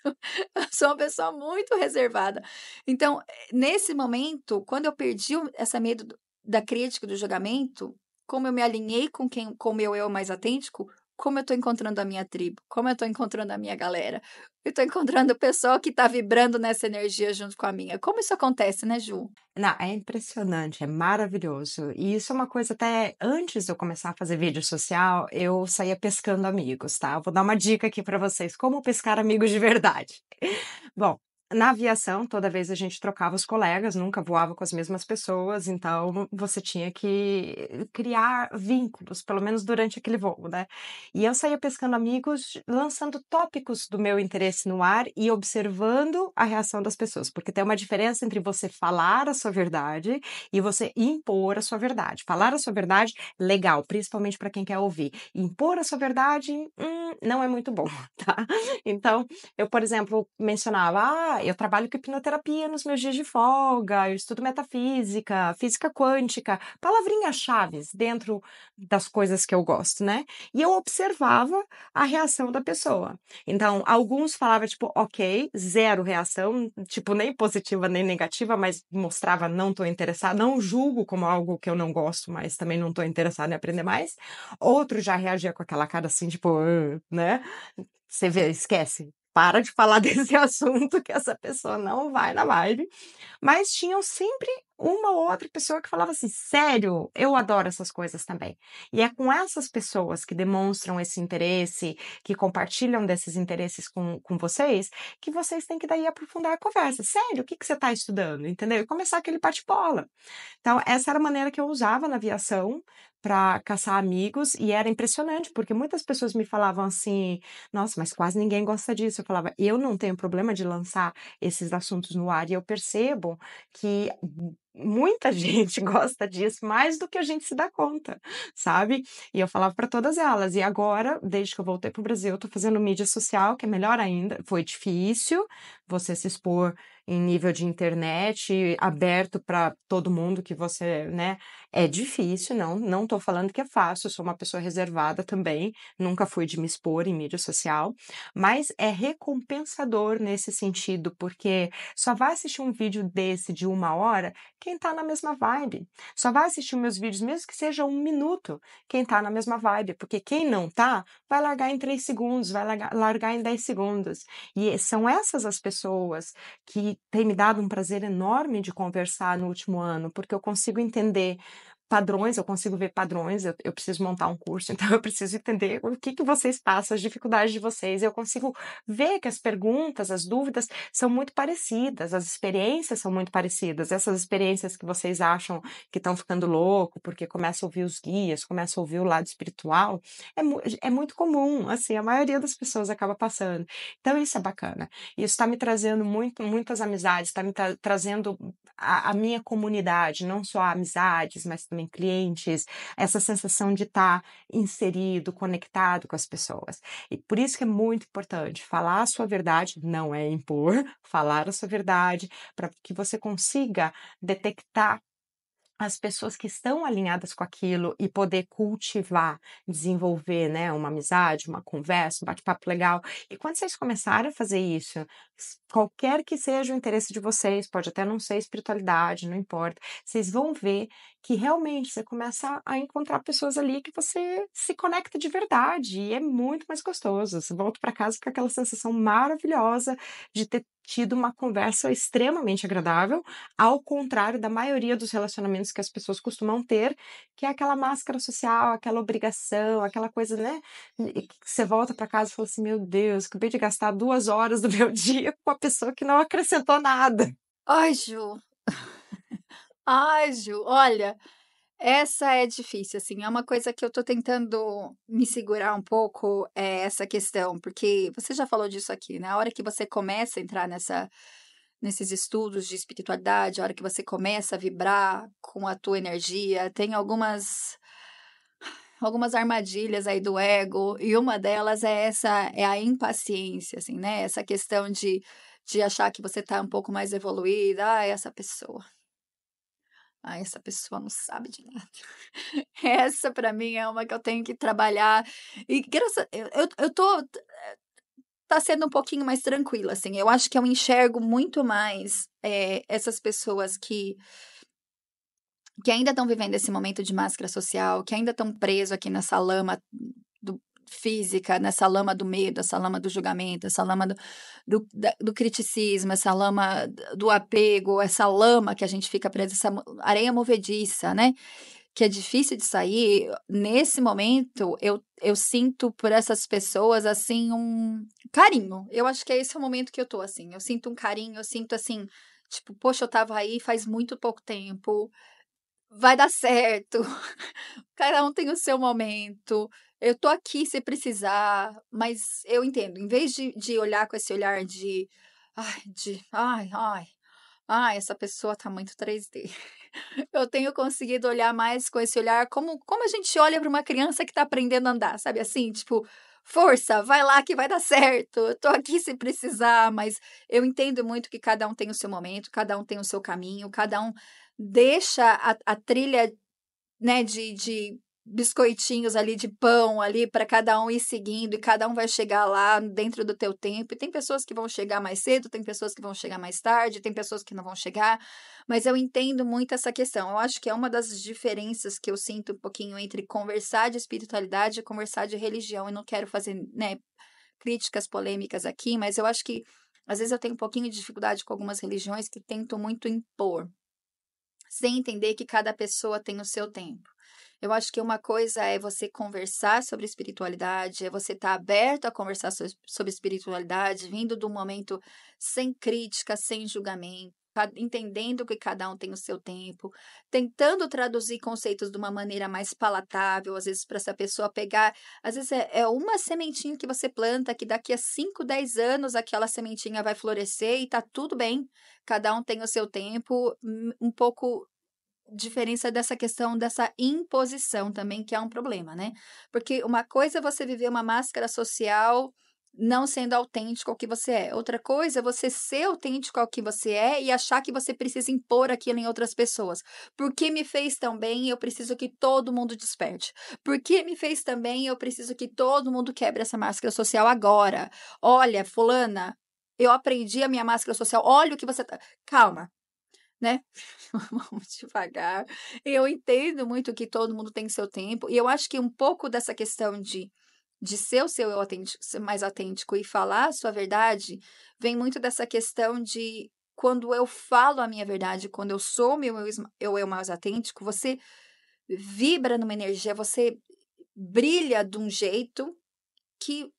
Eu sou uma pessoa muito reservada. Então, nesse momento, quando eu perdi essa medo da crítica do julgamento, como eu me alinhei com quem, com meu eu mais autêntico, como eu estou encontrando a minha tribo, como eu estou encontrando a minha galera, eu estou encontrando o pessoal que está vibrando nessa energia junto com a minha. Como isso acontece, né, Ju? Não, é impressionante, é maravilhoso. E isso é uma coisa até antes de eu começar a fazer vídeo social, eu saía pescando amigos, tá? Eu vou dar uma dica aqui para vocês, como pescar amigos de verdade. Bom, na aviação, toda vez a gente trocava os colegas, nunca voava com as mesmas pessoas, então você tinha que criar vínculos, pelo menos durante aquele voo, né? E eu saía pescando amigos, lançando tópicos do meu interesse no ar e observando a reação das pessoas, porque tem uma diferença entre você falar a sua verdade e você impor a sua verdade. Falar a sua verdade, legal, principalmente para quem quer ouvir. Impor a sua verdade, hum, não é muito bom, tá? Então, eu, por exemplo, mencionava, ah, eu trabalho com hipnoterapia nos meus dias de folga, eu estudo metafísica, física quântica, palavrinhas chaves dentro das coisas que eu gosto, né? E eu observava a reação da pessoa. Então, alguns falavam, tipo, ok, zero reação, tipo, nem positiva nem negativa, mas mostrava não tô interessado, não julgo como algo que eu não gosto, mas também não tô interessado em aprender mais. Outro já reagia com aquela cara assim, tipo, né? Você vê, esquece, para de falar desse assunto que essa pessoa não vai na live. Mas tinham sempre uma ou outra pessoa que falava assim: sério, eu adoro essas coisas também. E é com essas pessoas que demonstram esse interesse, que compartilham desses interesses com, com vocês, que vocês têm que daí aprofundar a conversa. Sério, o que, que você está estudando? Entendeu? E começar aquele bate-bola. Então, essa era a maneira que eu usava na aviação para caçar amigos e era impressionante, porque muitas pessoas me falavam assim: nossa, mas quase ninguém gosta disso. Eu falava: eu não tenho problema de lançar esses assuntos no ar e eu percebo que muita gente gosta disso mais do que a gente se dá conta, sabe? E eu falava para todas elas. E agora, desde que eu voltei para o Brasil, eu estou fazendo mídia social, que é melhor ainda. Foi difícil, você se expor em nível de internet aberto para todo mundo que você, né? É difícil, não, não tô falando que é fácil, sou uma pessoa reservada também, nunca fui de me expor em mídia social, mas é recompensador nesse sentido, porque só vai assistir um vídeo desse de uma hora quem tá na mesma vibe. Só vai assistir meus vídeos, mesmo que seja um minuto, quem tá na mesma vibe, porque quem não tá, vai largar em três segundos, vai largar, largar em 10 segundos. E são essas as pessoas pessoas, que tem me dado um prazer enorme de conversar no último ano, porque eu consigo entender padrões, eu consigo ver padrões, eu, eu, preciso montar um curso, então eu preciso entender o que, que vocês passam, as dificuldades de vocês, eu consigo ver que as perguntas, as dúvidas são muito parecidas, as experiências são muito parecidas, essas experiências que vocês acham que estão ficando louco, porque começa a ouvir os guias, começa a ouvir o lado espiritual, é, é muito comum, assim, a maioria das pessoas acaba passando, então isso é bacana, isso está me trazendo muito, muitas amizades, está me tra trazendo a, a minha comunidade, não só amizades, mas também em clientes, essa sensação de estar tá inserido, conectado com as pessoas. E por isso que é muito importante falar a sua verdade, não é impor, falar a sua verdade, para que você consiga detectar as pessoas que estão alinhadas com aquilo e poder cultivar, desenvolver, né, uma amizade, uma conversa, um bate-papo legal. E quando vocês começarem a fazer isso, qualquer que seja o interesse de vocês, pode até não ser espiritualidade, não importa. Vocês vão ver que realmente você começa a encontrar pessoas ali que você se conecta de verdade e é muito mais gostoso. Você volta para casa com aquela sensação maravilhosa de ter tido uma conversa extremamente agradável, ao contrário da maioria dos relacionamentos que as pessoas costumam ter, que é aquela máscara social, aquela obrigação, aquela coisa, né? Você volta para casa e fala assim: meu Deus, acabei de gastar duas horas do meu dia com a pessoa que não acrescentou nada. Ai, Ju. Ai, Ju, olha, essa é difícil, assim, é uma coisa que eu tô tentando me segurar um pouco, é essa questão, porque você já falou disso aqui, na né, A hora que você começa a entrar nessa nesses estudos de espiritualidade, a hora que você começa a vibrar com a tua energia, tem algumas algumas armadilhas aí do ego, e uma delas é essa é a impaciência, assim, né? Essa questão de de achar que você está um pouco mais evoluída. Ah, essa pessoa. Ah, essa pessoa não sabe de nada. Essa, para mim, é uma que eu tenho que trabalhar. E graças. Eu, eu tô. Tá sendo um pouquinho mais tranquila, assim. Eu acho que eu enxergo muito mais é, essas pessoas que. Que ainda estão vivendo esse momento de máscara social, que ainda estão presos aqui nessa lama do, física, nessa lama do medo, essa lama do julgamento, essa lama do, do, do criticismo, essa lama do apego, essa lama que a gente fica presa, essa areia movediça, né? que é difícil de sair, nesse momento eu, eu sinto por essas pessoas assim um carinho. Eu acho que é esse o momento que eu tô assim. Eu sinto um carinho, eu sinto assim, tipo, poxa, eu tava aí faz muito pouco tempo. Vai dar certo. Cada um tem o seu momento eu tô aqui se precisar, mas eu entendo. Em vez de, de olhar com esse olhar de. Ai, de. Ai, ai. Ai, essa pessoa tá muito 3D. eu tenho conseguido olhar mais com esse olhar como, como a gente olha para uma criança que tá aprendendo a andar, sabe? Assim, tipo, força, vai lá que vai dar certo. Eu tô aqui se precisar, mas eu entendo muito que cada um tem o seu momento, cada um tem o seu caminho, cada um deixa a, a trilha, né, de, de biscoitinhos ali de pão ali para cada um ir seguindo e cada um vai chegar lá dentro do teu tempo. E tem pessoas que vão chegar mais cedo, tem pessoas que vão chegar mais tarde, tem pessoas que não vão chegar, mas eu entendo muito essa questão. Eu acho que é uma das diferenças que eu sinto um pouquinho entre conversar de espiritualidade e conversar de religião. e não quero fazer, né, críticas polêmicas aqui, mas eu acho que às vezes eu tenho um pouquinho de dificuldade com algumas religiões que tentam muito impor, sem entender que cada pessoa tem o seu tempo. Eu acho que uma coisa é você conversar sobre espiritualidade, é você estar tá aberto a conversar sobre espiritualidade, vindo de um momento sem crítica, sem julgamento, entendendo que cada um tem o seu tempo, tentando traduzir conceitos de uma maneira mais palatável, às vezes para essa pessoa pegar, às vezes é, é, uma sementinha que você planta que daqui a 5, 10 anos aquela sementinha vai florescer e tá tudo bem. Cada um tem o seu tempo, um pouco diferença dessa questão dessa imposição também, que é um problema, né? Porque uma coisa é você viver uma máscara social não sendo autêntico ao que você é. Outra coisa é você ser autêntico ao que você é e achar que você precisa impor aquilo em outras pessoas. Porque me fez tão bem, eu preciso que todo mundo desperte. Porque me fez tão bem, eu preciso que todo mundo quebre essa máscara social agora. Olha, fulana, eu aprendi a minha máscara social. Olha o que você tá... Calma né? Vamos devagar. Eu entendo muito que todo mundo tem seu tempo, e eu acho que um pouco dessa questão de de ser o seu eu autêntico, mais autêntico e falar a sua verdade, vem muito dessa questão de quando eu falo a minha verdade, quando eu sou meu eu, eu mais autêntico, você vibra numa energia, você brilha de um jeito que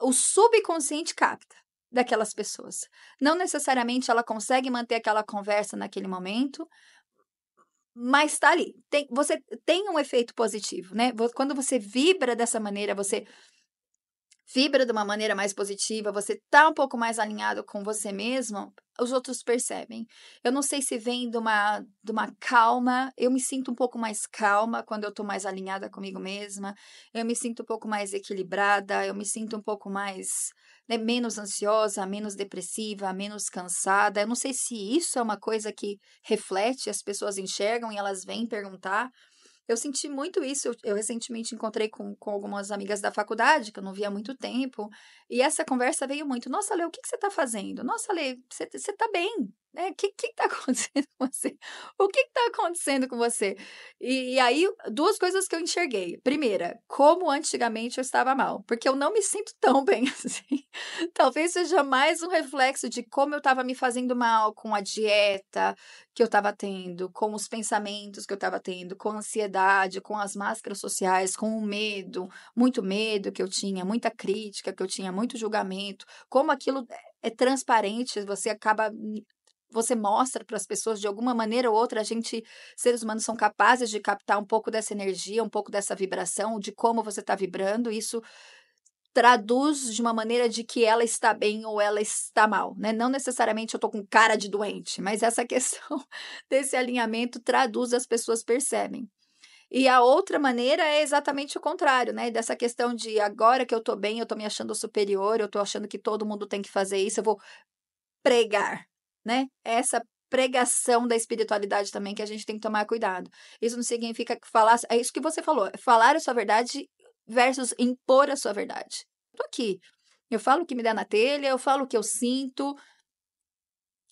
o subconsciente capta daquelas pessoas. Não necessariamente ela consegue manter aquela conversa naquele momento, mas tá ali. Tem, você tem um efeito positivo, né? Quando você vibra dessa maneira, você vibra de uma maneira mais positiva, você tá um pouco mais alinhado com você mesmo, os outros percebem. Eu não sei se vem de uma, de uma calma, eu me sinto um pouco mais calma quando eu tô mais alinhada comigo mesma, eu me sinto um pouco mais equilibrada, eu me sinto um pouco mais né, menos ansiosa, menos depressiva, menos cansada. Eu não sei se isso é uma coisa que reflete, as pessoas enxergam e elas vêm perguntar, eu senti muito isso. Eu, recentemente encontrei com, com algumas amigas da faculdade, que eu não via há muito tempo, e essa conversa veio muito. Nossa, Lê, o que, que você está fazendo? Nossa, Lê, você está bem né? O que está acontecendo com você? O que está acontecendo com você? E, e, aí, duas coisas que eu enxerguei. Primeira, como antigamente eu estava mal, porque eu não me sinto tão bem assim. Talvez seja mais um reflexo de como eu estava me fazendo mal com a dieta que eu estava tendo, com os pensamentos que eu estava tendo, com a ansiedade, com as máscaras sociais, com o medo, muito medo que eu tinha, muita crítica que eu tinha, muito julgamento, como aquilo é, é transparente, você acaba você mostra para as pessoas de alguma maneira ou outra, a gente, seres humanos, são capazes de captar um pouco dessa energia, um pouco dessa vibração, de como você está vibrando. Isso traduz de uma maneira de que ela está bem ou ela está mal, né? Não necessariamente eu estou com cara de doente, mas essa questão desse alinhamento traduz, as pessoas percebem. E a outra maneira é exatamente o contrário, né? Dessa questão de agora que eu tô bem, eu tô me achando superior, eu tô achando que todo mundo tem que fazer isso, eu vou pregar né? Essa pregação da espiritualidade também que a gente tem que tomar cuidado. Isso não significa que falar, é isso que você falou, é falar a sua verdade versus impor a sua verdade. Eu tô aqui. Eu falo o que me dá na telha, eu falo o que eu sinto,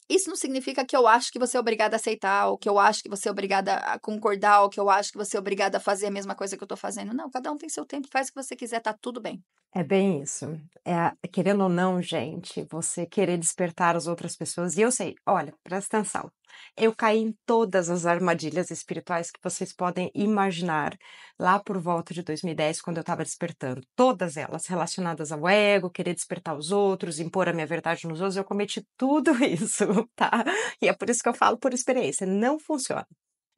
isso não significa que eu acho que você é obrigada a aceitar, ou que eu acho que você é obrigada a concordar, ou que eu acho que você é obrigada a fazer a mesma coisa que eu tô fazendo. Não, cada um tem seu tempo, faz o que você quiser, tá tudo bem. É bem isso. É, querendo ou não, gente, você querer despertar as outras pessoas. E eu sei, olha, presta atenção eu caí em todas as armadilhas espirituais que vocês podem imaginar lá por volta de 2010, quando eu estava despertando. Todas elas relacionadas ao ego, querer despertar os outros, impor a minha verdade nos outros, eu cometi tudo isso, tá? E é por isso que eu falo por experiência, não funciona.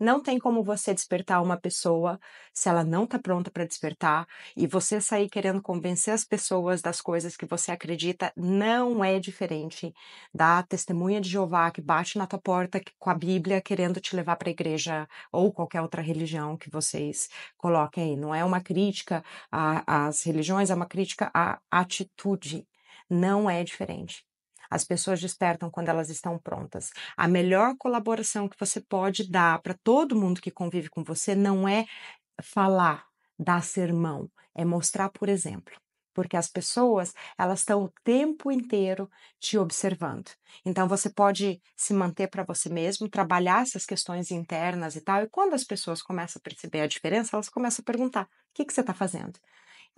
Não tem como você despertar uma pessoa se ela não está pronta para despertar e você sair querendo convencer as pessoas das coisas que você acredita não é diferente da testemunha de Jeová que bate na tua porta com a Bíblia querendo te levar para a igreja ou qualquer outra religião que vocês coloquem aí. Não é uma crítica às religiões, é uma crítica à atitude. Não é diferente. As pessoas despertam quando elas estão prontas. A melhor colaboração que você pode dar para todo mundo que convive com você não é falar, dar sermão, é mostrar por exemplo porque as pessoas elas estão o tempo inteiro te observando. Então você pode se manter para você mesmo, trabalhar essas questões internas e tal. E quando as pessoas começam a perceber a diferença, elas começam a perguntar: o que, que você está fazendo?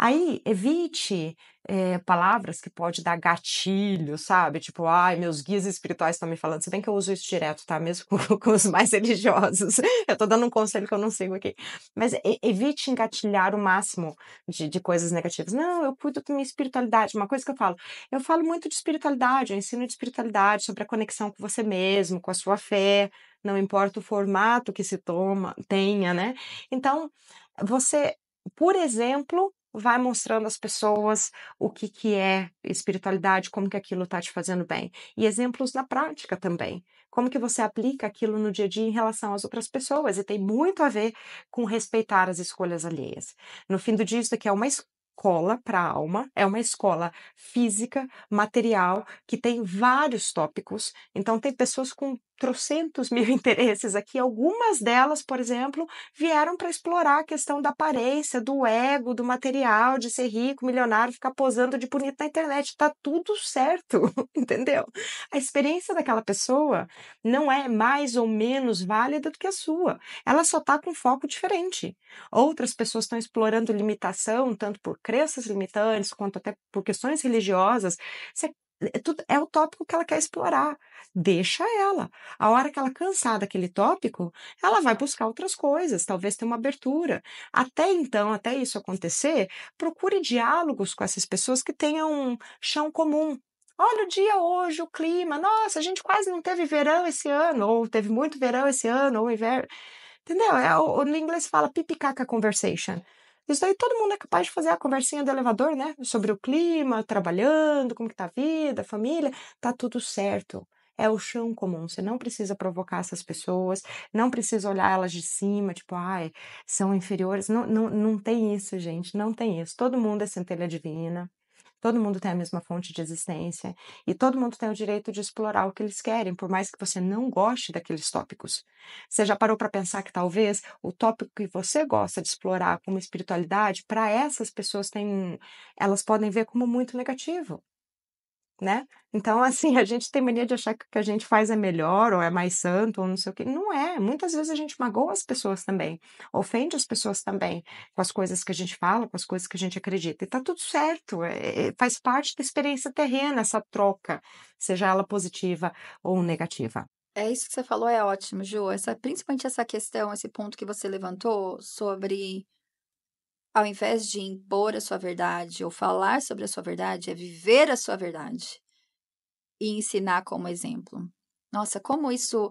Aí, evite é, palavras que pode dar gatilho, sabe? Tipo, ai, meus guias espirituais estão me falando. Se bem que eu uso isso direto, tá? Mesmo com, com os mais religiosos. Eu tô dando um conselho que eu não sigo aqui. Mas evite engatilhar o máximo de, de coisas negativas. Não, eu cuido da minha espiritualidade. Uma coisa que eu falo. Eu falo muito de espiritualidade, eu ensino de espiritualidade, sobre a conexão com você mesmo, com a sua fé, não importa o formato que se toma, tenha, né? Então, você, por exemplo, vai mostrando às pessoas o que, que é espiritualidade, como que aquilo está te fazendo bem. E exemplos na prática também. Como que você aplica aquilo no dia a dia em relação às outras pessoas. E tem muito a ver com respeitar as escolhas alheias. No fim do dia, isso aqui é uma escola para a alma, é uma escola física, material, que tem vários tópicos. Então, tem pessoas com trocentos mil interesses aqui. Algumas delas, por exemplo, vieram para explorar a questão da aparência, do ego, do material, de ser rico, milionário, ficar posando de bonito na internet. Tá tudo certo, entendeu? A experiência daquela pessoa não é mais ou menos válida do que a sua. Ela só tá com foco diferente. Outras pessoas estão explorando limitação, tanto por crenças limitantes quanto até por questões religiosas. Você é, é o tópico que ela quer explorar. Deixa ela. A hora que ela uhum. cansar daquele tópico, ela vai buscar outras coisas, talvez tenha uma abertura. Até então, até isso acontecer, procure diálogos com essas pessoas que tenham um chão comum. Olha o dia hoje, o clima. Nossa, a gente quase não teve verão esse ano, ou teve muito verão esse ano, ou inverno. Entendeu? É, no inglês fala pipicaca conversation. Isso daí todo mundo é capaz de fazer a conversinha do elevador, né? Sobre o clima, trabalhando, como que tá a vida, a família, tá tudo certo. É o chão comum, você não precisa provocar essas pessoas, não precisa olhar elas de cima, tipo, ai, são inferiores. Não, não, não tem isso, gente, não tem isso. Todo mundo é centelha divina, Todo mundo tem a mesma fonte de existência e todo mundo tem o direito de explorar o que eles querem, por mais que você não goste daqueles tópicos. Você já parou para pensar que talvez o tópico que você gosta de explorar como espiritualidade, para essas pessoas tem, elas podem ver como muito negativo né? Então, assim, a gente tem mania de achar que o que a gente faz é melhor, ou é mais santo, ou não sei o que Não é. Muitas vezes a gente magoa as pessoas também, ofende as pessoas também, com as coisas que a gente fala, com as coisas que a gente acredita. E tá tudo certo. É, é faz parte da experiência terrena, essa troca, seja ela positiva ou negativa. É isso que você falou, é ótimo, Ju. Essa, principalmente essa questão, esse ponto que você levantou sobre ao invés de impor a sua verdade ou falar sobre a sua verdade, é viver a sua verdade e ensinar como exemplo. Nossa, como isso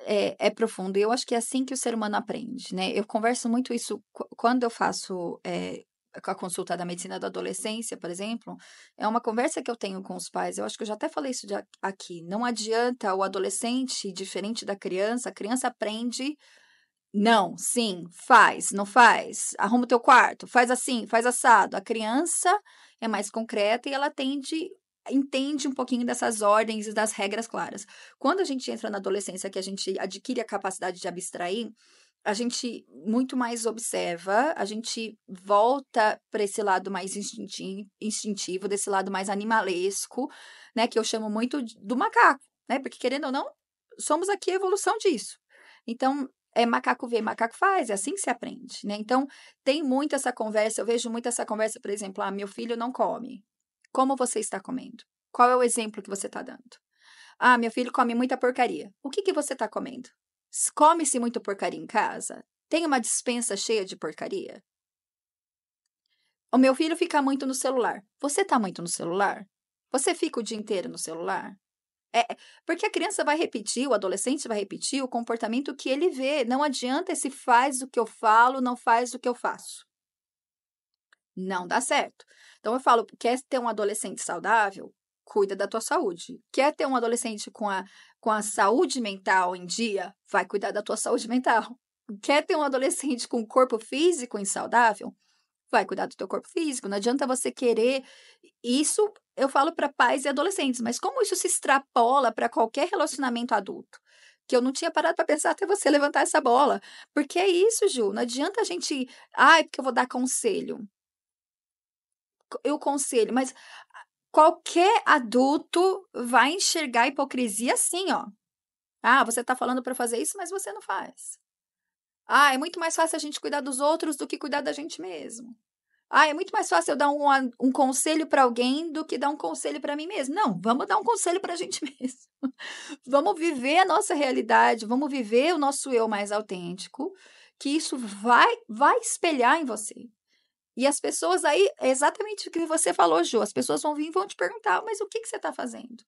é, é profundo. Eu acho que é assim que o ser humano aprende, né? Eu converso muito isso quando eu faço é, a consulta da medicina da adolescência, por exemplo, é uma conversa que eu tenho com os pais. Eu acho que eu já até falei isso aqui. Não adianta o adolescente, diferente da criança, a criança aprende não, sim, faz, não faz. Arruma o teu quarto, faz assim, faz assado. A criança é mais concreta e ela tende entende um pouquinho dessas ordens e das regras claras. Quando a gente entra na adolescência que a gente adquire a capacidade de abstrair, a gente muito mais observa, a gente volta para esse lado mais instintivo, desse lado mais animalesco, né, que eu chamo muito do macaco, né? Porque querendo ou não, somos aqui a evolução disso. Então, é macaco vê, macaco faz, é assim que se aprende, né? Então, tem muito essa conversa, eu vejo muito essa conversa, por exemplo, ah, meu filho não come. Como você está comendo? Qual é o exemplo que você está dando? Ah, meu filho come muita porcaria. O que, que você está comendo? Come-se muito porcaria em casa? Tem uma dispensa cheia de porcaria? O meu filho fica muito no celular. Você está muito no celular? Você fica o dia inteiro no celular? É, é, porque a criança vai repetir, o adolescente vai repetir o comportamento que ele vê. Não adianta esse faz o que eu falo, não faz o que eu faço. Não dá certo. Então eu falo, quer ter um adolescente saudável? Cuida da tua saúde. Quer ter um adolescente com a, com a saúde mental em dia? Vai cuidar da tua saúde mental. Quer ter um adolescente com o corpo físico insaudável? Vai cuidar do teu corpo físico. Não adianta você querer. Isso eu falo para pais e adolescentes, mas como isso se extrapola para qualquer relacionamento adulto? Que eu não tinha parado para pensar até você levantar essa bola. Porque é isso, Ju. Não adianta a gente. Ai, ah, porque eu vou dar conselho. Eu conselho, mas qualquer adulto vai enxergar a hipocrisia assim, ó. Ah, você tá falando para fazer isso, mas você não faz. Ah, é muito mais fácil a gente cuidar dos outros do que cuidar da gente mesmo. Ah, é muito mais fácil eu dar um, um conselho para alguém do que dar um conselho para mim mesmo. Não, vamos dar um conselho para a gente mesmo. vamos viver a nossa realidade, vamos viver o nosso eu mais autêntico, que isso vai, vai espelhar em você. E as pessoas aí, é exatamente o que você falou, Ju, as pessoas vão vir e vão te perguntar, mas o que, que você está fazendo?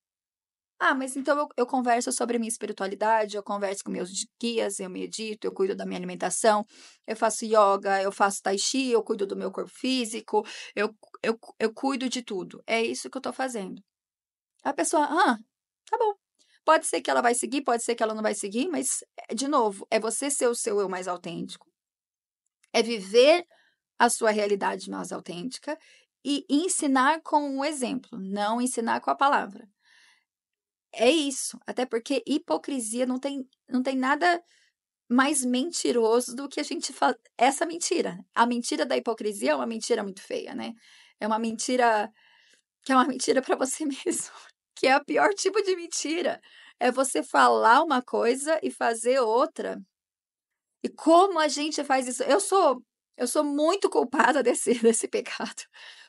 Ah, mas então eu, eu converso sobre a minha espiritualidade, eu converso com meus guias, eu medito, eu cuido da minha alimentação, eu faço yoga, eu faço tai chi, eu cuido do meu corpo físico, eu, eu, eu cuido de tudo. É isso que eu tô fazendo. A pessoa, ah, tá bom. Pode ser que ela vai seguir, pode ser que ela não vai seguir, mas, eh, de novo, é você ser o seu eu mais autêntico. É viver a sua realidade mais autêntica e ensinar com o exemplo, não ensinar com a palavra é isso. Até porque hipocrisia não tem, não tem nada mais mentiroso do que a gente fala. Essa mentira. A mentira da hipocrisia é uma mentira muito feia, né? É uma mentira que é uma mentira para você mesmo, que é o pior tipo de mentira. É você falar uma coisa e fazer outra. E como a gente faz isso? Eu sou eu sou muito culpada desse desse pecado.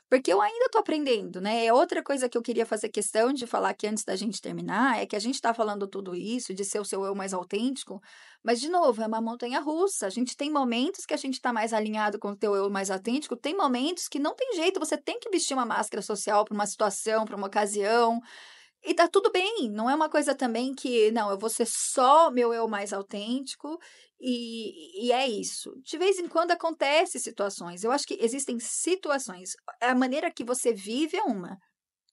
Porque eu ainda estou aprendendo, né? É outra coisa que eu queria fazer questão de falar aqui antes da gente terminar, é que a gente está falando tudo isso, de ser o seu eu mais autêntico, mas, de novo, é uma montanha russa. A gente tem momentos que a gente está mais alinhado com o teu eu mais autêntico, tem momentos que não tem jeito, você tem que vestir uma máscara social para uma situação, para uma ocasião. E tá tudo bem, não é uma coisa também que, não, eu vou ser só meu eu mais autêntico e, e é isso. De vez em quando acontece situações. Eu acho que existem situações. A maneira que você vive é uma,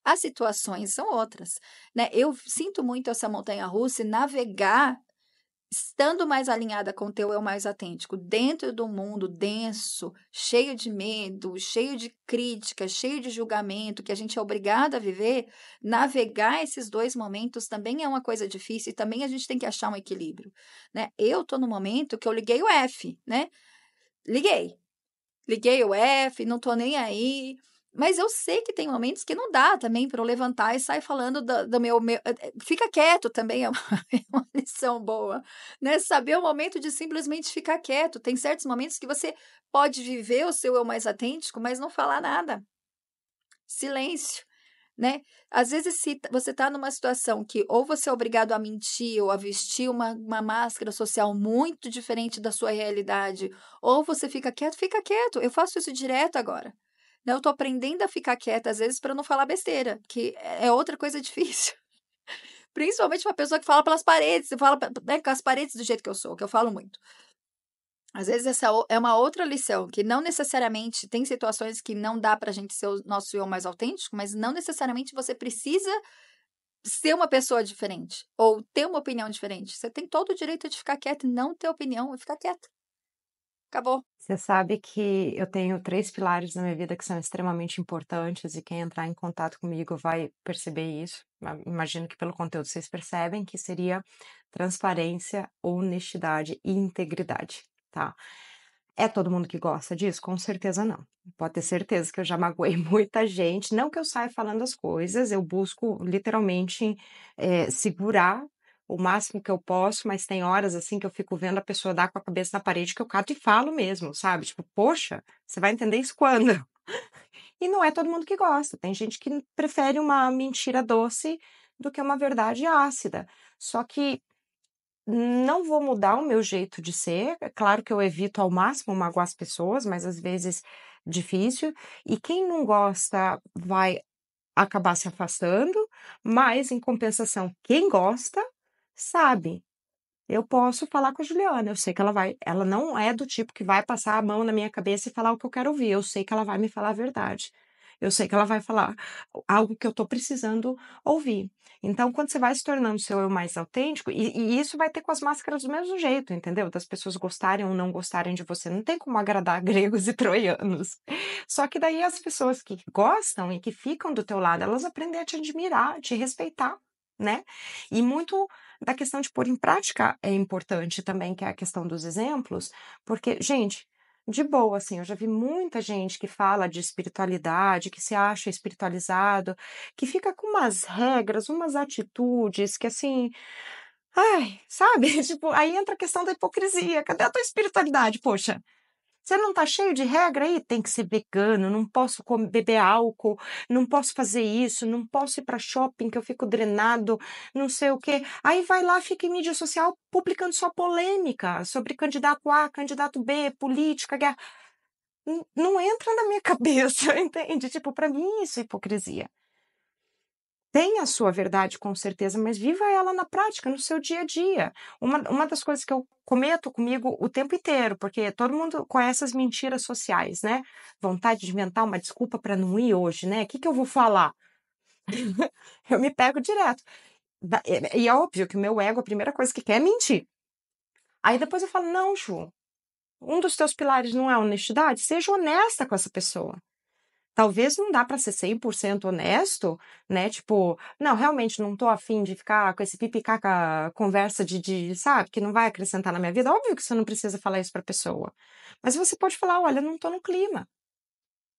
as situações são outras. Né? Eu sinto muito essa montanha russa e navegar estando mais alinhada com o teu eu mais autêntico, dentro do mundo denso, cheio de medo, cheio de crítica, cheio de julgamento, que a gente é obrigado a viver, navegar esses dois momentos também é uma coisa difícil e também a gente tem que achar um equilíbrio, né? Eu tô no momento que eu liguei o F, né? Liguei. Liguei o F, não tô nem aí. Mas eu sei que tem momentos que não dá também para eu levantar e sair falando do, do meu, meu, eh, eh, Fica quieto também é uma, é uma, lição boa. Né? Saber o momento de simplesmente ficar quieto. Tem certos momentos que você pode viver o seu eu mais autêntico, mas não falar nada. Silêncio. Né? Às vezes, se você está numa situação que ou você é obrigado a mentir ou a vestir uma, uma máscara social muito diferente da sua realidade, ou você fica quieto, fica quieto. Eu faço isso direto agora né? Eu tô aprendendo a ficar quieta às vezes para não falar besteira, que é outra coisa difícil. Principalmente uma pessoa que fala pelas paredes, fala né, com as paredes do jeito que eu sou, que eu falo muito. Às vezes essa é uma outra lição, que não necessariamente tem situações que não dá pra gente ser o nosso eu mais autêntico, mas não necessariamente você precisa ser uma pessoa diferente ou ter uma opinião diferente. Você tem todo o direito de ficar quieto e não ter opinião e ficar quieto acabou. Você sabe que eu tenho três pilares na minha vida que são extremamente importantes e quem entrar em contato comigo vai perceber isso. Imagino que pelo conteúdo vocês percebem que seria transparência, honestidade e integridade, tá? É todo mundo que gosta disso? Com certeza não. Pode ter certeza que eu já magoei muita gente. Não que eu saia falando as coisas, eu busco literalmente é, segurar o máximo que eu posso, mas tem horas assim que eu fico vendo a pessoa dar com a cabeça na parede que eu cato e falo mesmo, sabe? Tipo, poxa, você vai entender isso quando? e não é todo mundo que gosta. Tem gente que prefere uma mentira doce do que uma verdade ácida. Só que não vou mudar o meu jeito de ser. É claro que eu evito ao máximo magoar as pessoas, mas às vezes difícil. E quem não gosta vai acabar se afastando, mas em compensação, quem gosta sabe. Eu posso falar com a Juliana, eu sei que ela vai, ela não é do tipo que vai passar a mão na minha cabeça e falar o que eu quero ouvir, eu sei que ela vai me falar a verdade. Eu sei que ela vai falar algo que eu estou precisando ouvir. Então, quando você vai se tornando seu eu mais autêntico, e, e, isso vai ter com as máscaras do mesmo jeito, entendeu? Das pessoas gostarem ou não gostarem de você. Não tem como agradar gregos e troianos. Só que daí as pessoas que gostam e que ficam do teu lado, elas aprendem a te admirar, a te respeitar né? E muito da questão de pôr em prática é importante também, que é a questão dos exemplos, porque, gente, de boa, assim, eu já vi muita gente que fala de espiritualidade, que se acha espiritualizado, que fica com umas regras, umas atitudes que, assim, ai, sabe? Tipo, aí entra a questão da hipocrisia. Cadê a tua espiritualidade? Poxa, você não tá cheio de regra aí? Tem que ser vegano, não posso comer, beber álcool, não posso fazer isso, não posso ir para shopping que eu fico drenado, não sei o quê. Aí vai lá, fica em mídia social publicando só polêmica sobre candidato A, candidato B, política, guerra. Não entra na minha cabeça, entende? Tipo, para mim isso é hipocrisia tem a sua verdade, com certeza, mas viva ela na prática, no seu dia a dia. Uma, uma das coisas que eu cometo comigo o tempo inteiro, porque todo mundo conhece as mentiras sociais, né? Vontade de inventar uma desculpa para não ir hoje, né? O que, que eu vou falar? eu me pego direto. E é óbvio que o meu ego, a primeira coisa que quer é mentir. Aí depois eu falo, não, Ju, um dos teus pilares não é honestidade? Seja honesta com essa pessoa talvez não dá para ser 100% honesto, né? Tipo, não, realmente não tô afim de ficar com esse pipicaca conversa de, de, sabe, que não vai acrescentar na minha vida. Óbvio que você não precisa falar isso pra pessoa. Mas você pode falar, olha, não tô no clima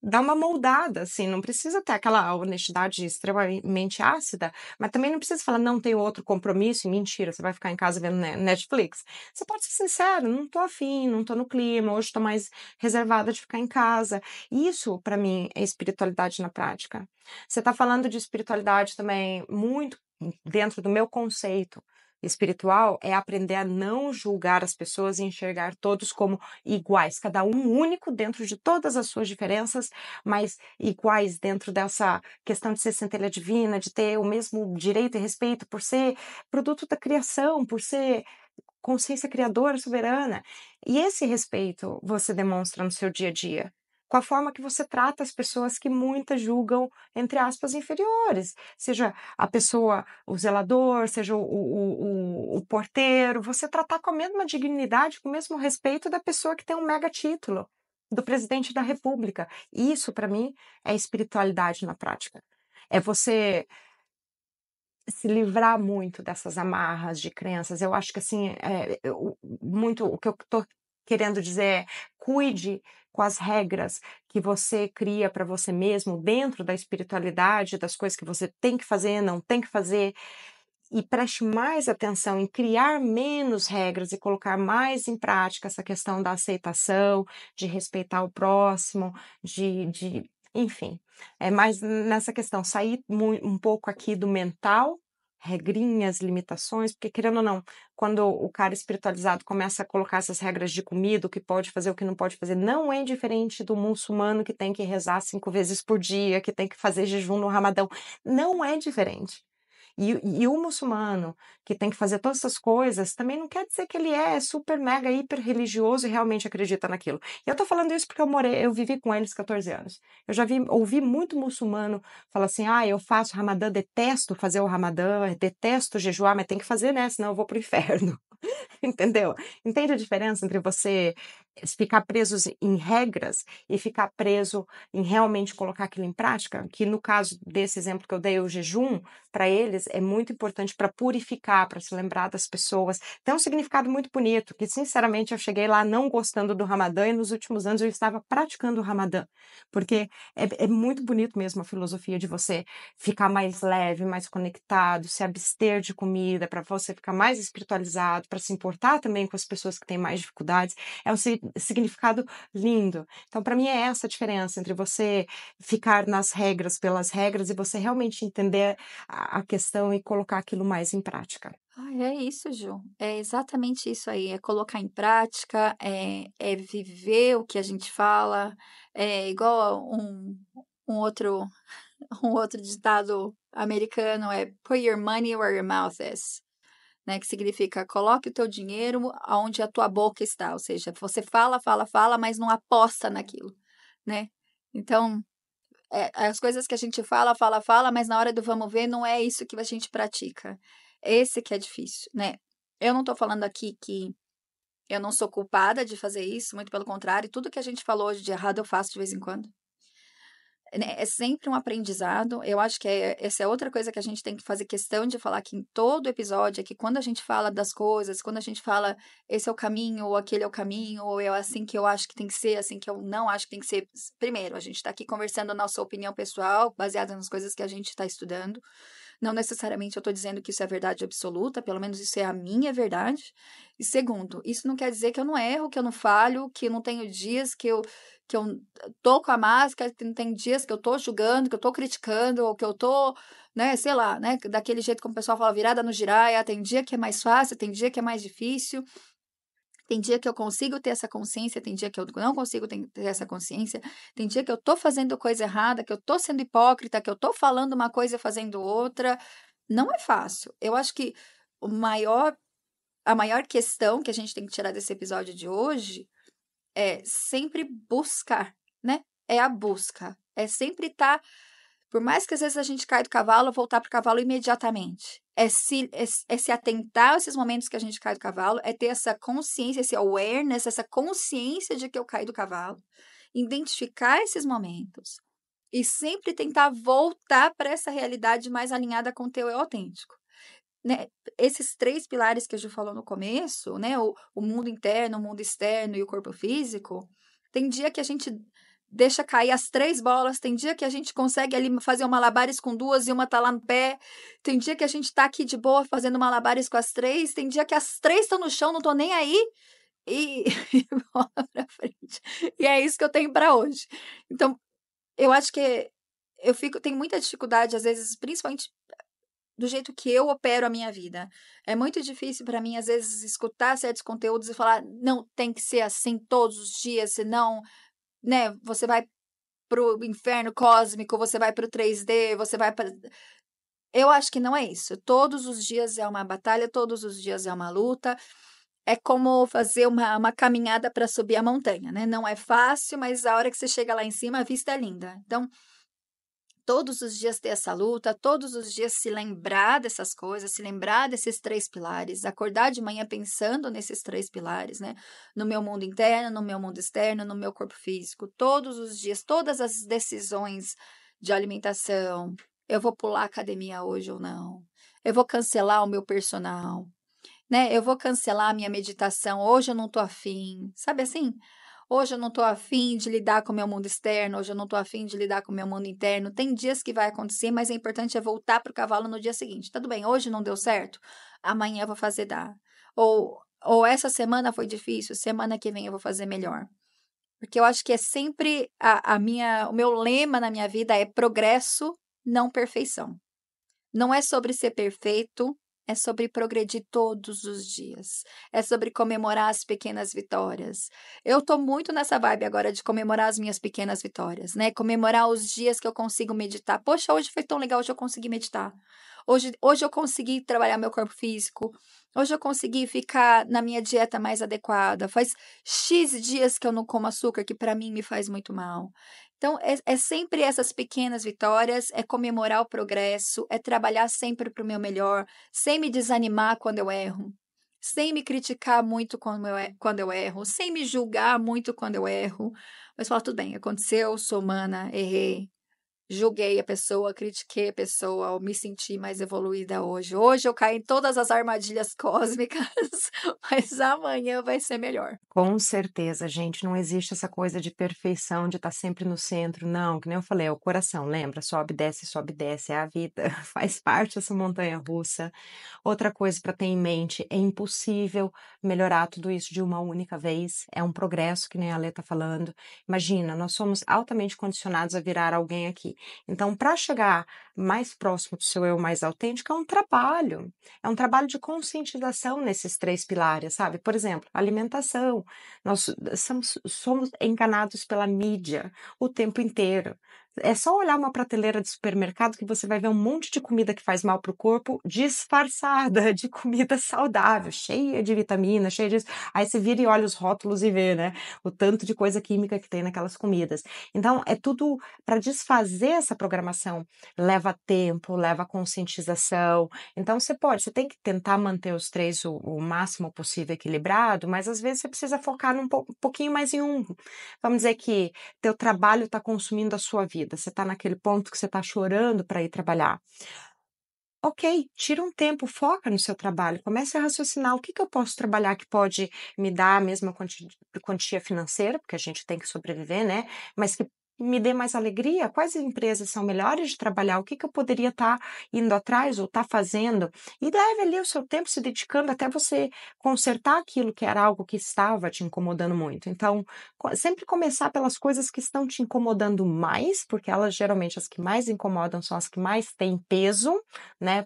dá uma moldada, assim, não precisa ter aquela honestidade extremamente ácida, mas também não precisa falar, não, tenho outro compromisso, e mentira, você vai ficar em casa vendo Netflix. Você pode ser sincero, não tô afim, não tô no clima, hoje tô mais reservada de ficar em casa. Isso, para mim, é espiritualidade na prática. Você tá falando de espiritualidade também muito dentro do meu conceito, espiritual é aprender a não julgar as pessoas e enxergar todos como iguais, cada um único dentro de todas as suas diferenças, mas iguais dentro dessa questão de ser centelha divina, de ter o mesmo direito e respeito por ser produto da criação, por ser consciência criadora, soberana. E esse respeito você demonstra no seu dia a dia com a forma que você trata as pessoas que muitas julgam, entre aspas, inferiores. Seja a pessoa, o zelador, seja o, o, o, o porteiro, você tratar com a mesma dignidade, com o mesmo respeito da pessoa que tem um mega título, do presidente da república. Isso, para mim, é espiritualidade na prática. É você se livrar muito dessas amarras de crenças. Eu acho que assim, é, eu, muito o que eu estou querendo dizer, cuide com as regras que você cria para você mesmo dentro da espiritualidade, das coisas que você tem que fazer, não tem que fazer, e preste mais atenção em criar menos regras e colocar mais em prática essa questão da aceitação, de respeitar o próximo, de, de enfim, é mais nessa questão, sair um pouco aqui do mental regrinhas, limitações, porque querendo ou não, quando o cara espiritualizado começa a colocar essas regras de comida, o que pode fazer, o que não pode fazer, não é diferente do muçulmano que tem que rezar cinco vezes por dia, que tem que fazer jejum no ramadão, não é diferente. E, e o muçulmano que tem que fazer todas essas coisas também não quer dizer que ele é super, mega, hiper religioso e realmente acredita naquilo. E eu tô falando isso porque eu morei, eu vivi com eles 14 anos. Eu já vi, ouvi muito muçulmano falar assim: ah, eu faço ramadã, detesto fazer o ramadã, detesto jejuar, mas tem que fazer, né? Senão eu vou pro inferno. Entendeu? Entende a diferença entre você ficar presos em regras e ficar preso em realmente colocar aquilo em prática, que no caso desse exemplo que eu dei, o jejum, para eles é muito importante para purificar, para se lembrar das pessoas. Tem um significado muito bonito, que sinceramente eu cheguei lá não gostando do Ramadã e nos últimos anos eu estava praticando o Ramadã, porque é, é muito bonito mesmo a filosofia de você ficar mais leve, mais conectado, se abster de comida, para você ficar mais espiritualizado, para se importar também com as pessoas que têm mais dificuldades. É um significado lindo. Então, para mim, é essa a diferença entre você ficar nas regras pelas regras e você realmente entender a questão e colocar aquilo mais em prática. Ai, é isso, Ju. É exatamente isso aí. É colocar em prática, é, é viver o que a gente fala. É igual um, um outro um outro ditado americano é put your money where your mouth is né, que significa coloque o teu dinheiro onde a tua boca está, ou seja, você fala, fala, fala, mas não aposta naquilo, né? Então, é, as coisas que a gente fala, fala, fala, mas na hora do vamos ver não é isso que a gente pratica. Esse que é difícil, né? Eu não estou falando aqui que eu não sou culpada de fazer isso, muito pelo contrário, tudo que a gente falou hoje de errado eu faço de vez em quando. Né, é sempre um aprendizado. Eu acho que é, essa é outra coisa que a gente tem que fazer questão de falar aqui em todo episódio, é que quando a gente fala das coisas, quando a gente fala esse é o caminho, ou aquele é o caminho, ou é assim que eu acho que tem que ser, assim que eu não acho que tem que ser. Primeiro, a gente está aqui conversando a nossa opinião pessoal, baseada nas coisas que a gente está estudando. Não necessariamente eu estou dizendo que isso é verdade absoluta, pelo menos isso é a minha verdade. E segundo, isso não quer dizer que eu não erro, que eu não falho, que eu não tenho dias que eu que eu tô com a máscara, que não tem dias que eu tô julgando, que eu tô criticando, ou que eu tô, né, sei lá, né, daquele jeito como o pessoal fala, virada no giraia, tem dia que é mais fácil, tem dia que é mais difícil. Tem dia que eu consigo ter essa consciência, tem dia que eu não consigo ter essa consciência, tem dia que eu tô fazendo coisa errada, que eu tô sendo hipócrita, que eu tô falando uma coisa e fazendo outra. Não é fácil. Eu acho que o maior a maior questão que a gente tem que tirar desse episódio de hoje é sempre buscar, né? É a busca. É sempre estar tá, por mais que às vezes a gente caia do cavalo, voltar pro cavalo imediatamente é se, é, é se atentar a esses momentos que a gente cai do cavalo, é ter essa consciência, esse awareness, essa consciência de que eu caí do cavalo, identificar esses momentos e sempre tentar voltar para essa realidade mais alinhada com o teu eu autêntico. Né? Esses três pilares que a gente falou no começo, né? O, o mundo interno, o mundo externo e o corpo físico, tem dia que a gente deixa cair as três bolas. Tem dia que a gente consegue ali fazer um malabares com duas e uma tá lá no pé. Tem dia que a gente tá aqui de boa fazendo malabares com as três. Tem dia que as três estão no chão, não tô nem aí. E, e bola pra frente. E é isso que eu tenho para hoje. Então, eu acho que eu fico. Tem muita dificuldade, às vezes, principalmente do jeito que eu opero a minha vida. É muito difícil para mim, às vezes, escutar certos conteúdos e falar, não, tem que ser assim todos os dias, senão né? Você vai pro inferno cósmico, você vai pro 3D, você vai para Eu acho que não é isso. Todos os dias é uma batalha, todos os dias é uma luta. É como fazer uma, uma caminhada para subir a montanha, né? Não é fácil, mas a hora que você chega lá em cima, a vista é linda. Então, todos os dias ter essa luta, todos os dias se lembrar dessas coisas, se lembrar desses três pilares, acordar de manhã pensando nesses três pilares, né? No meu mundo interno, no meu mundo externo, no meu corpo físico, todos os dias, todas as decisões de alimentação. Eu vou pular academia hoje ou não? Eu vou cancelar o meu personal, né? Eu vou cancelar a minha meditação, hoje eu não tô afim, sabe assim? Hoje eu não estou afim de lidar com o meu mundo externo, hoje eu não estou afim de lidar com o meu mundo interno. Tem dias que vai acontecer, mas é importante é voltar para o cavalo no dia seguinte. Tudo bem, hoje não deu certo, amanhã eu vou fazer dar. Ou, ou essa semana foi difícil, semana que vem eu vou fazer melhor. Porque eu acho que é sempre a, a minha, o meu lema na minha vida é progresso, não perfeição. Não é sobre ser perfeito, é sobre progredir todos os dias. É sobre comemorar as pequenas vitórias. Eu tô muito nessa vibe agora de comemorar as minhas pequenas vitórias, né? Comemorar os dias que eu consigo meditar. Poxa, hoje foi tão legal, hoje eu consegui meditar. Hoje, hoje eu consegui trabalhar meu corpo físico. Hoje eu consegui ficar na minha dieta mais adequada. Faz X dias que eu não como açúcar, que para mim me faz muito mal. Então, é, é sempre essas pequenas vitórias, é comemorar o progresso, é trabalhar sempre para o meu melhor, sem me desanimar quando eu erro, sem me criticar muito quando eu, quando eu erro, sem me julgar muito quando eu erro, mas falar, tudo bem, aconteceu, sou humana, errei, julguei a pessoa, critiquei a pessoa, me senti mais evoluída hoje. Hoje eu caí em todas as armadilhas cósmicas, mas amanhã vai ser melhor. Com certeza, gente, não existe essa coisa de perfeição, de estar tá sempre no centro, não, que nem eu falei, é o coração, lembra? Sobe, desce, sobe, desce, é a vida, faz parte dessa montanha russa. Outra coisa para ter em mente, é impossível melhorar tudo isso de uma única vez, é um progresso, que nem a Lê tá falando. Imagina, nós somos altamente condicionados a virar alguém aqui então, para chegar mais próximo do seu eu mais autêntico, é um trabalho. É um trabalho de conscientização nesses três pilares, sabe? Por exemplo, alimentação. Nós somos, somos encanados pela mídia o tempo inteiro. É só olhar uma prateleira de supermercado que você vai ver um monte de comida que faz mal para o corpo, disfarçada de comida saudável, cheia de vitaminas, cheia de. Aí você vira e olha os rótulos e vê, né? O tanto de coisa química que tem naquelas comidas. Então, é tudo para desfazer essa programação. Leva tempo, leva conscientização. Então, você pode, você tem que tentar manter os três o, o máximo possível equilibrado, mas às vezes você precisa focar um pouquinho mais em um. Vamos dizer que teu trabalho está consumindo a sua vida vida, você está naquele ponto que você está chorando para ir trabalhar. Ok, tira um tempo, foca no seu trabalho, comece a raciocinar o que, que eu posso trabalhar que pode me dar a mesma quantia financeira, porque a gente tem que sobreviver, né? Mas que me dê mais alegria? Quais empresas são melhores de trabalhar? O que, que eu poderia estar tá indo atrás ou estar tá fazendo? E leve ali o seu tempo se dedicando até você consertar aquilo que era algo que estava te incomodando muito. Então, sempre começar pelas coisas que estão te incomodando mais, porque elas geralmente as que mais incomodam são as que mais têm peso, né?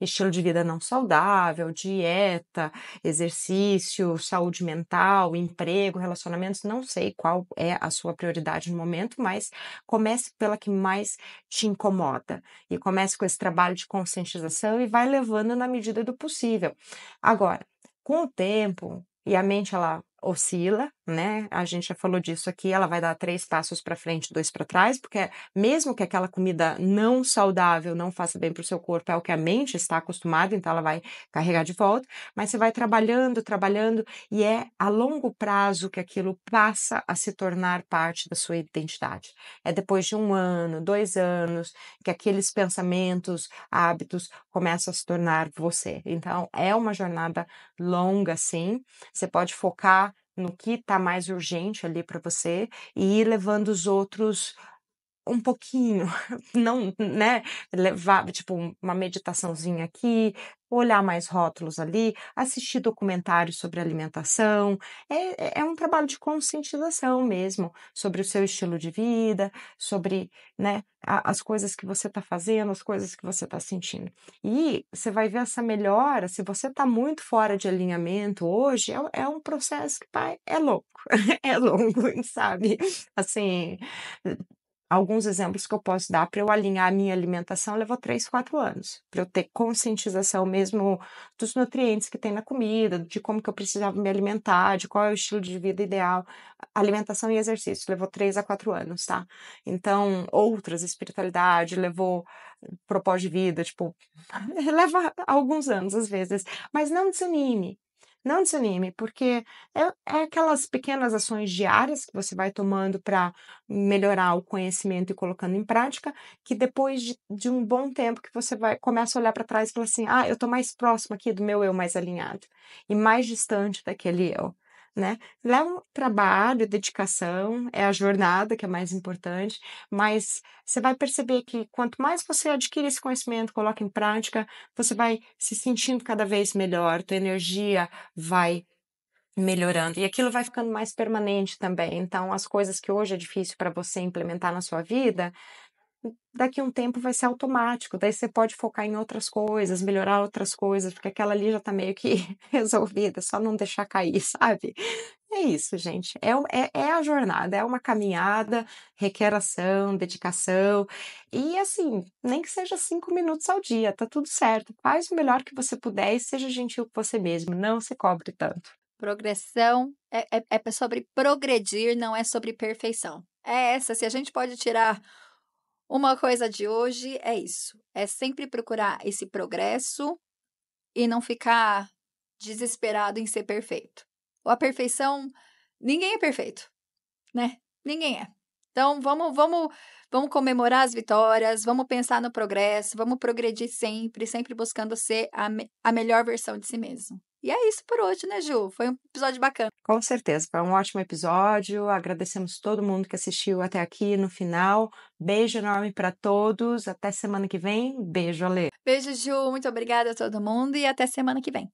estilo de vida não saudável, dieta, exercício, saúde mental, emprego, relacionamentos, não sei qual é a sua prioridade no momento, mas comece pela que mais te incomoda e comece com esse trabalho de conscientização e vai levando na medida do possível. Agora, com o tempo, e a mente ela oscila, né? A gente já falou disso aqui, ela vai dar três passos para frente, dois para trás, porque mesmo que aquela comida não saudável não faça bem para o seu corpo, é o que a mente está acostumada, então ela vai carregar de volta, mas você vai trabalhando, trabalhando, e é a longo prazo que aquilo passa a se tornar parte da sua identidade. É depois de um ano, dois anos, que aqueles pensamentos, hábitos começam a se tornar você. Então, é uma jornada longa, sim. Você pode focar no que está mais urgente ali para você e ir levando os outros um pouquinho, não, né, levar, tipo, uma meditaçãozinha aqui, olhar mais rótulos ali, assistir documentários sobre alimentação, é, é, é um trabalho de conscientização mesmo, sobre o seu estilo de vida, sobre, né, a, as coisas que você está fazendo, as coisas que você está sentindo. E você vai ver essa melhora, se você está muito fora de alinhamento hoje, é, é um processo que, pai, é louco, é longo, sabe? Assim, alguns exemplos que eu posso dar para eu alinhar a minha alimentação levou 3, 4 anos, para eu ter conscientização mesmo dos nutrientes que tem na comida, de como que eu precisava me alimentar, de qual é o estilo de vida ideal. Alimentação e exercício levou 3 a 4 anos, tá? Então, outras, espiritualidade, levou propósito de vida, tipo, leva alguns anos às vezes, mas não desanime. Não desanime, porque é, é aquelas pequenas ações diárias que você vai tomando para melhorar o conhecimento e colocando em prática, que depois de, de um bom tempo que você vai começa a olhar para trás e falar assim: ah, eu estou mais próximo aqui do meu eu mais alinhado e mais distante daquele eu né? Leva é trabalho, dedicação, é a jornada que é mais importante, mas você vai perceber que quanto mais você adquire esse conhecimento, coloca em prática, você vai se sentindo cada vez melhor, tua energia vai melhorando e aquilo vai ficando mais permanente também. Então, as coisas que hoje é difícil para você implementar na sua vida, daqui a um tempo vai ser automático, daí você pode focar em outras coisas, melhorar outras coisas, porque aquela ali já tá meio que resolvida, é só não deixar cair, sabe? É isso, gente. É, é, é a jornada, é uma caminhada, requer ação, dedicação. E assim, nem que seja cinco minutos ao dia, tá tudo certo. Faz o melhor que você puder e seja gentil com você mesmo, não se cobre tanto. Progressão é, é, é sobre progredir, não é sobre perfeição. É essa. Se a gente pode tirar uma coisa de hoje é isso: é sempre procurar esse progresso e não ficar desesperado em ser perfeito. Ou a perfeição, ninguém é perfeito, né? Ninguém é. Então vamos, vamos, vamos comemorar as vitórias, vamos pensar no progresso, vamos progredir sempre, sempre buscando ser a, me a melhor versão de si mesmo. E é isso por hoje, né, Ju? Foi um episódio bacana. Com certeza, foi um ótimo episódio. Agradecemos todo mundo que assistiu até aqui no final. Beijo enorme para todos. Até semana que vem. Beijo, Ale. Beijo, Ju. Muito obrigada a todo mundo e até semana que vem.